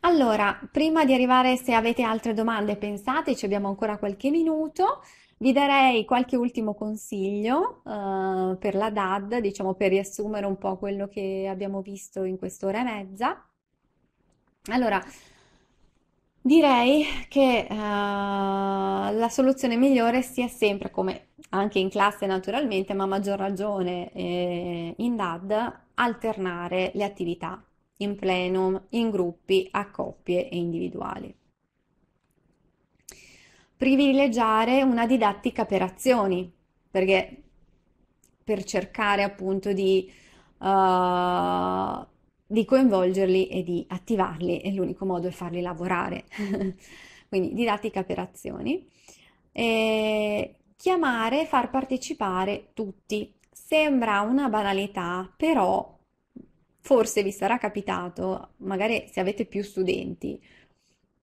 Allora, prima di arrivare, se avete altre domande, pensateci, abbiamo ancora qualche minuto. Vi darei qualche ultimo consiglio eh, per la DAD, diciamo per riassumere un po' quello che abbiamo visto in quest'ora e mezza. Allora, Direi che uh, la soluzione migliore sia sempre, come anche in classe naturalmente, ma a maggior ragione eh, in DAD, alternare le attività in plenum, in gruppi, a coppie e individuali. Privilegiare una didattica per azioni, perché per cercare appunto di uh, di coinvolgerli e di attivarli e l'unico modo è farli lavorare. *laughs* Quindi didattica per azioni. E chiamare, far partecipare tutti. Sembra una banalità, però forse vi sarà capitato, magari se avete più studenti,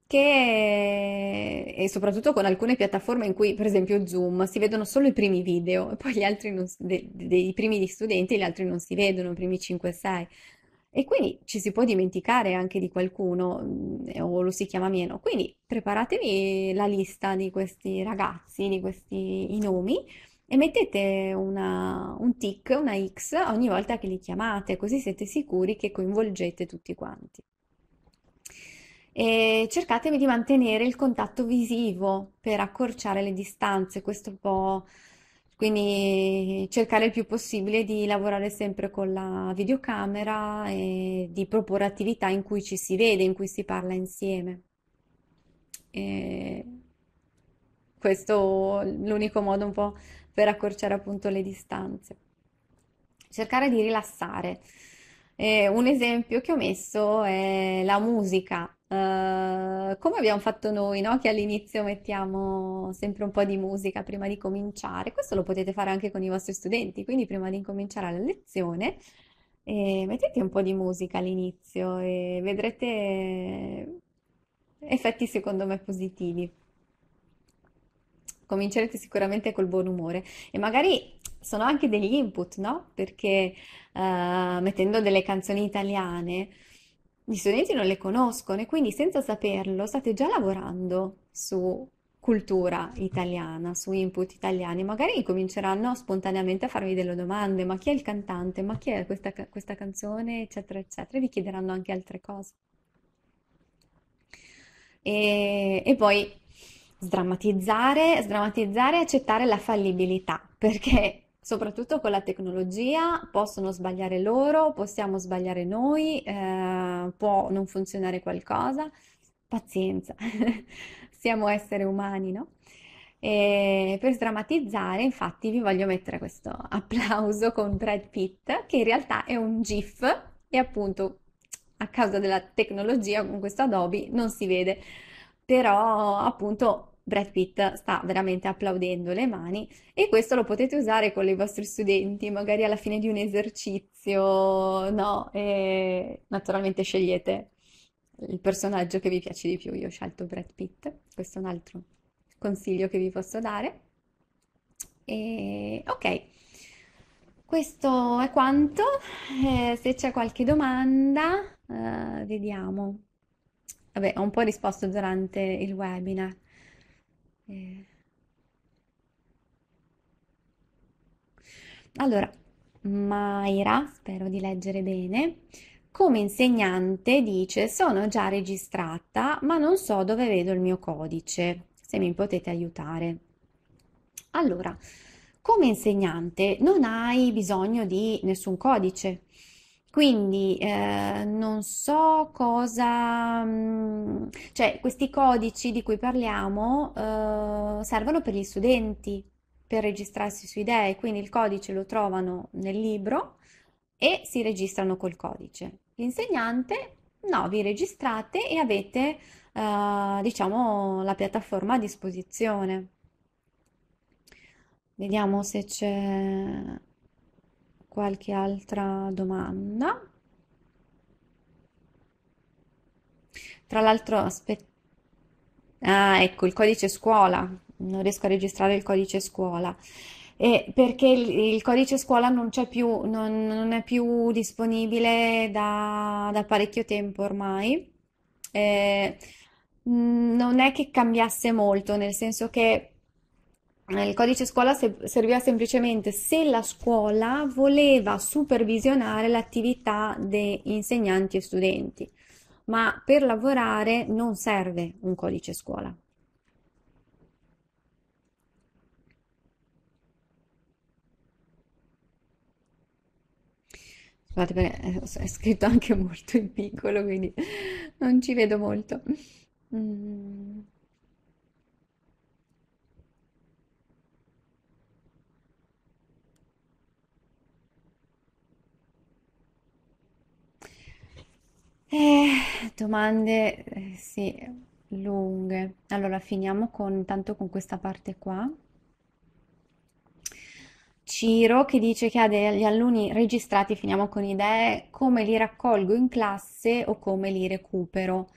che e soprattutto con alcune piattaforme in cui, per esempio Zoom, si vedono solo i primi video e poi gli altri non, dei, dei primi studenti, gli altri non si vedono, i primi 5-6. E quindi ci si può dimenticare anche di qualcuno mm, o lo si chiama meno. Quindi preparatevi la lista di questi ragazzi, di questi nomi e mettete una, un tick, una X ogni volta che li chiamate, così siete sicuri che coinvolgete tutti quanti. E cercatevi di mantenere il contatto visivo per accorciare le distanze, questo può quindi cercare il più possibile di lavorare sempre con la videocamera e di proporre attività in cui ci si vede, in cui si parla insieme. E questo è l'unico modo un po' per accorciare appunto le distanze. Cercare di rilassare. Eh, un esempio che ho messo è la musica. Eh, come abbiamo fatto noi, no? Che all'inizio mettiamo sempre un po' di musica prima di cominciare. Questo lo potete fare anche con i vostri studenti, quindi prima di incominciare la lezione, eh, mettete un po' di musica all'inizio e vedrete effetti secondo me positivi comincerete sicuramente col buon umore e magari sono anche degli input, no? Perché uh, mettendo delle canzoni italiane gli studenti non le conoscono e quindi senza saperlo state già lavorando su cultura italiana, su input italiani, magari cominceranno spontaneamente a farvi delle domande, ma chi è il cantante, ma chi è questa, questa canzone, eccetera, eccetera, e vi chiederanno anche altre cose. E, e poi sdrammatizzare, sdrammatizzare e accettare la fallibilità, perché soprattutto con la tecnologia possono sbagliare loro, possiamo sbagliare noi, eh, può non funzionare qualcosa. Pazienza, *laughs* siamo esseri umani, no? E per sdrammatizzare, infatti, vi voglio mettere questo applauso con Brad Pitt, che in realtà è un GIF e appunto a causa della tecnologia con questo Adobe non si vede, però appunto Brad Pitt sta veramente applaudendo le mani e questo lo potete usare con i vostri studenti, magari alla fine di un esercizio, no? E naturalmente scegliete il personaggio che vi piace di più. Io ho scelto Brad Pitt, questo è un altro consiglio che vi posso dare. E ok. Questo è quanto, eh, se c'è qualche domanda, eh, vediamo. Vabbè, ho un po' risposto durante il webinar. Eh. Allora, Mayra, spero di leggere bene, come insegnante dice sono già registrata ma non so dove vedo il mio codice, se mi potete aiutare. Allora, come insegnante non hai bisogno di nessun codice, quindi eh, non so cosa, mh, mm, cioè questi codici di cui parliamo eh, servono per gli studenti per registrarsi su idee, quindi il codice lo trovano nel libro e si registrano col codice. L'insegnante no, vi registrate e avete eh, diciamo la piattaforma a disposizione. Vediamo se c'è qualche altra domanda. Tra l'altro, aspetta. Ah, ecco il codice scuola. Non riesco a registrare il codice scuola. Eh, perché il, il, codice scuola non c'è più, non, non è più disponibile da, da parecchio tempo ormai. Eh, mm, non è che cambiasse molto, nel senso che il codice scuola serviva semplicemente se la scuola voleva supervisionare l'attività di insegnanti e studenti, ma per lavorare non serve un codice scuola. Scusate perché eh, è scritto anche molto in piccolo, quindi non ci vedo molto. Mm. Eh, domande, eh, sì, lunghe. Allora, finiamo con, intanto con questa parte qua. Ciro che dice che ha degli alunni registrati, finiamo con idee, come li raccolgo in classe o come li recupero.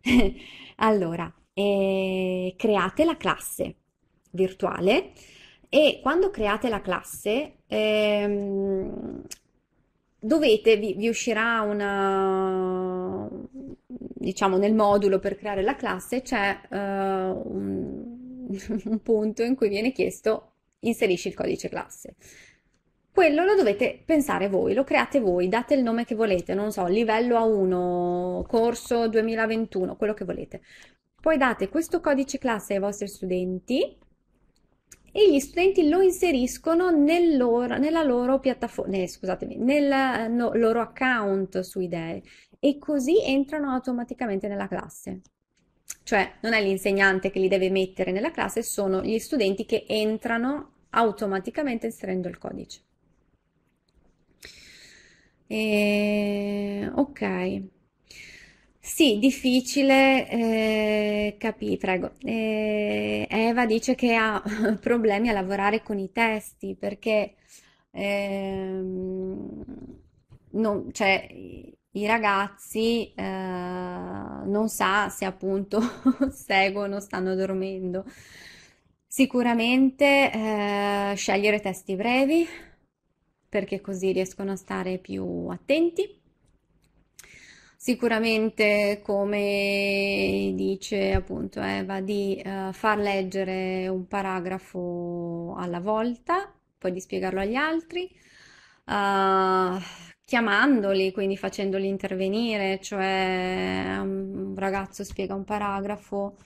*laughs* Allora, eh, create la classe virtuale e quando create la classe ehm, dovete, vi, vi uscirà una, diciamo nel modulo per creare la classe c'è uh, un, *laughs* un punto in cui viene chiesto inserisci il codice classe. Quello lo dovete pensare voi, lo create voi, date il nome che volete, non so, livello A1, corso 2021, quello che volete. Poi date questo codice classe ai vostri studenti e gli studenti lo inseriscono nel loro, nella loro piattaforma, eh, scusatemi, nel no, loro account su idee e così entrano automaticamente nella classe. Cioè non è l'insegnante che li deve mettere nella classe, sono gli studenti che entrano automaticamente inserendo il codice. E... ok. Sì, difficile, eh, capì, prego. Eh, Eva dice che ha *laughs* problemi a lavorare con i testi perché ehm, non, cioè, i ragazzi eh, non sa se appunto *laughs* seguono, o stanno dormendo. Sicuramente eh, scegliere testi brevi perché così riescono a stare più attenti. Sicuramente, come dice appunto Eva, eh, di eh, far leggere un paragrafo alla volta, poi di spiegarlo agli altri, eh, chiamandoli, quindi facendoli intervenire, cioè un ragazzo spiega un paragrafo,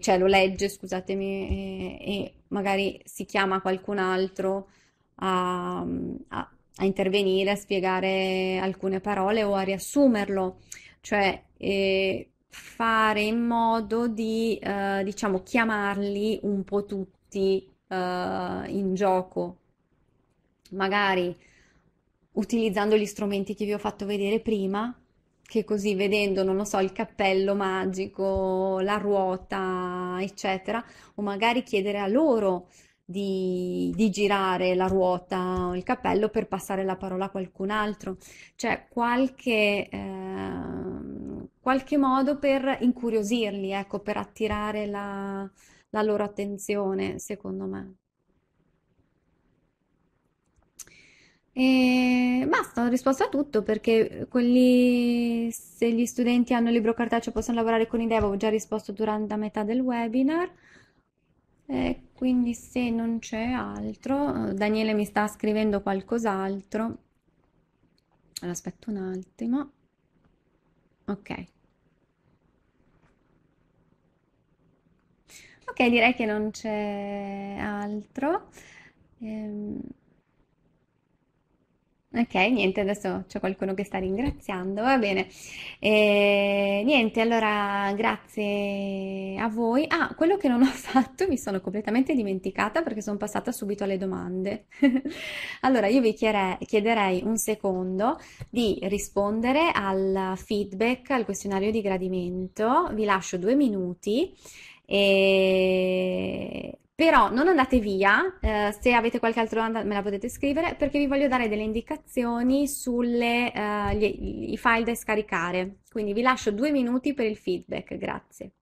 cioè lo legge, scusatemi, e, e magari si chiama qualcun altro a, a a intervenire, a spiegare alcune parole o a riassumerlo, cioè eh, fare in modo di, eh, diciamo, chiamarli un po' tutti eh, in gioco, magari utilizzando gli strumenti che vi ho fatto vedere prima, che così vedendo, non lo so, il cappello magico, la ruota, eccetera, o magari chiedere a loro di, di, girare la ruota o il cappello per passare la parola a qualcun altro, cioè qualche, eh, qualche modo per incuriosirli, ecco, per attirare la, la loro attenzione, secondo me. E basta, ho risposto a tutto perché quelli, se gli studenti hanno il libro cartaceo possono lavorare con idea, avevo già risposto durante la metà del webinar. E eh, quindi se non c'è altro, eh, Daniele mi sta scrivendo qualcos'altro. Allora, aspetta un attimo. Ok. Ok, direi che non c'è altro. Ehm... Ok, niente, adesso c'è qualcuno che sta ringraziando, va bene. E, eh, niente, allora grazie a voi. Ah, quello che non ho *laughs* fatto mi sono completamente dimenticata perché sono passata subito alle domande. *laughs* Allora, io vi chiederei un secondo di rispondere al feedback, al questionario di gradimento. Vi lascio due minuti e però non andate via, eh, se avete qualche altra domanda me la potete scrivere perché vi voglio dare delle indicazioni sui eh, file da scaricare. Quindi vi lascio due minuti per il feedback, grazie.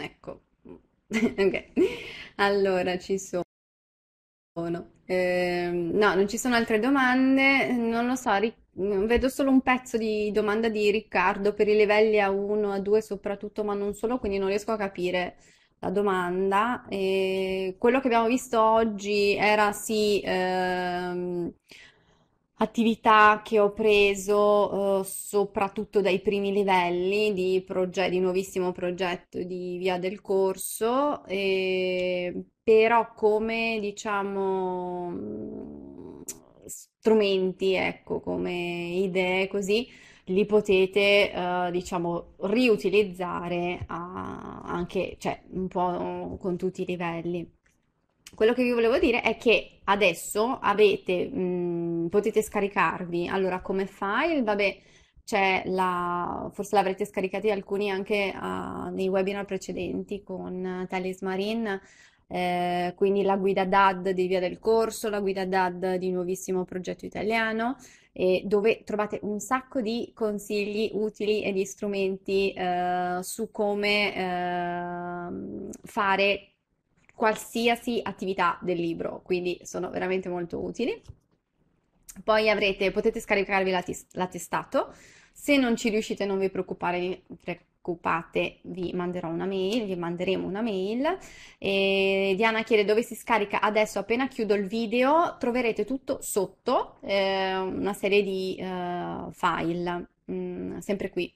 ecco, *laughs* ok, allora ci sono. Eh, no, non ci sono altre domande, non lo so, Ric- vedo solo un pezzo di domanda di Riccardo per i livelli A1, A2 soprattutto, ma non solo, quindi non riesco a capire la domanda. E quello che abbiamo visto oggi era sì, ehm, attività che ho preso eh, soprattutto dai primi livelli di, proge- di nuovissimo progetto di Via del Corso, e, ehm, però come diciamo mm, strumenti, ecco, come idee così, li potete eh, diciamo riutilizzare a, anche, cioè, un po' con tutti i livelli quello che vi volevo dire è che adesso avete, mh, potete scaricarvi, allora come file, vabbè, c'è la, forse l'avrete scaricati alcuni anche uh, nei webinar precedenti con Thales Marine, eh, quindi la guida DAD di Via del Corso, la guida DAD di Nuovissimo Progetto Italiano, eh, dove trovate un sacco di consigli utili e di strumenti eh, su come ehm, fare qualsiasi attività del libro, quindi sono veramente molto utili. Poi avrete, potete scaricarvi l'attestato, se non ci riuscite non vi preoccupate, preoccupate, vi manderò una mail, vi manderemo una mail. E Diana chiede dove si scarica adesso, appena chiudo il video troverete tutto sotto, eh, una serie di eh, file, mh, mm, sempre qui.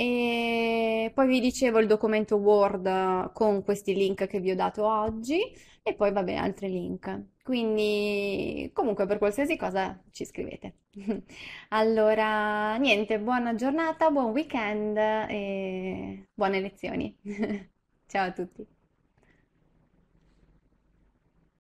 E poi vi dicevo il documento Word con questi link che vi ho dato oggi e poi vabbè altri link. Quindi comunque per qualsiasi cosa ci scrivete. *laughs* Allora, niente, buona giornata, buon weekend e buone lezioni. *laughs* Ciao a tutti.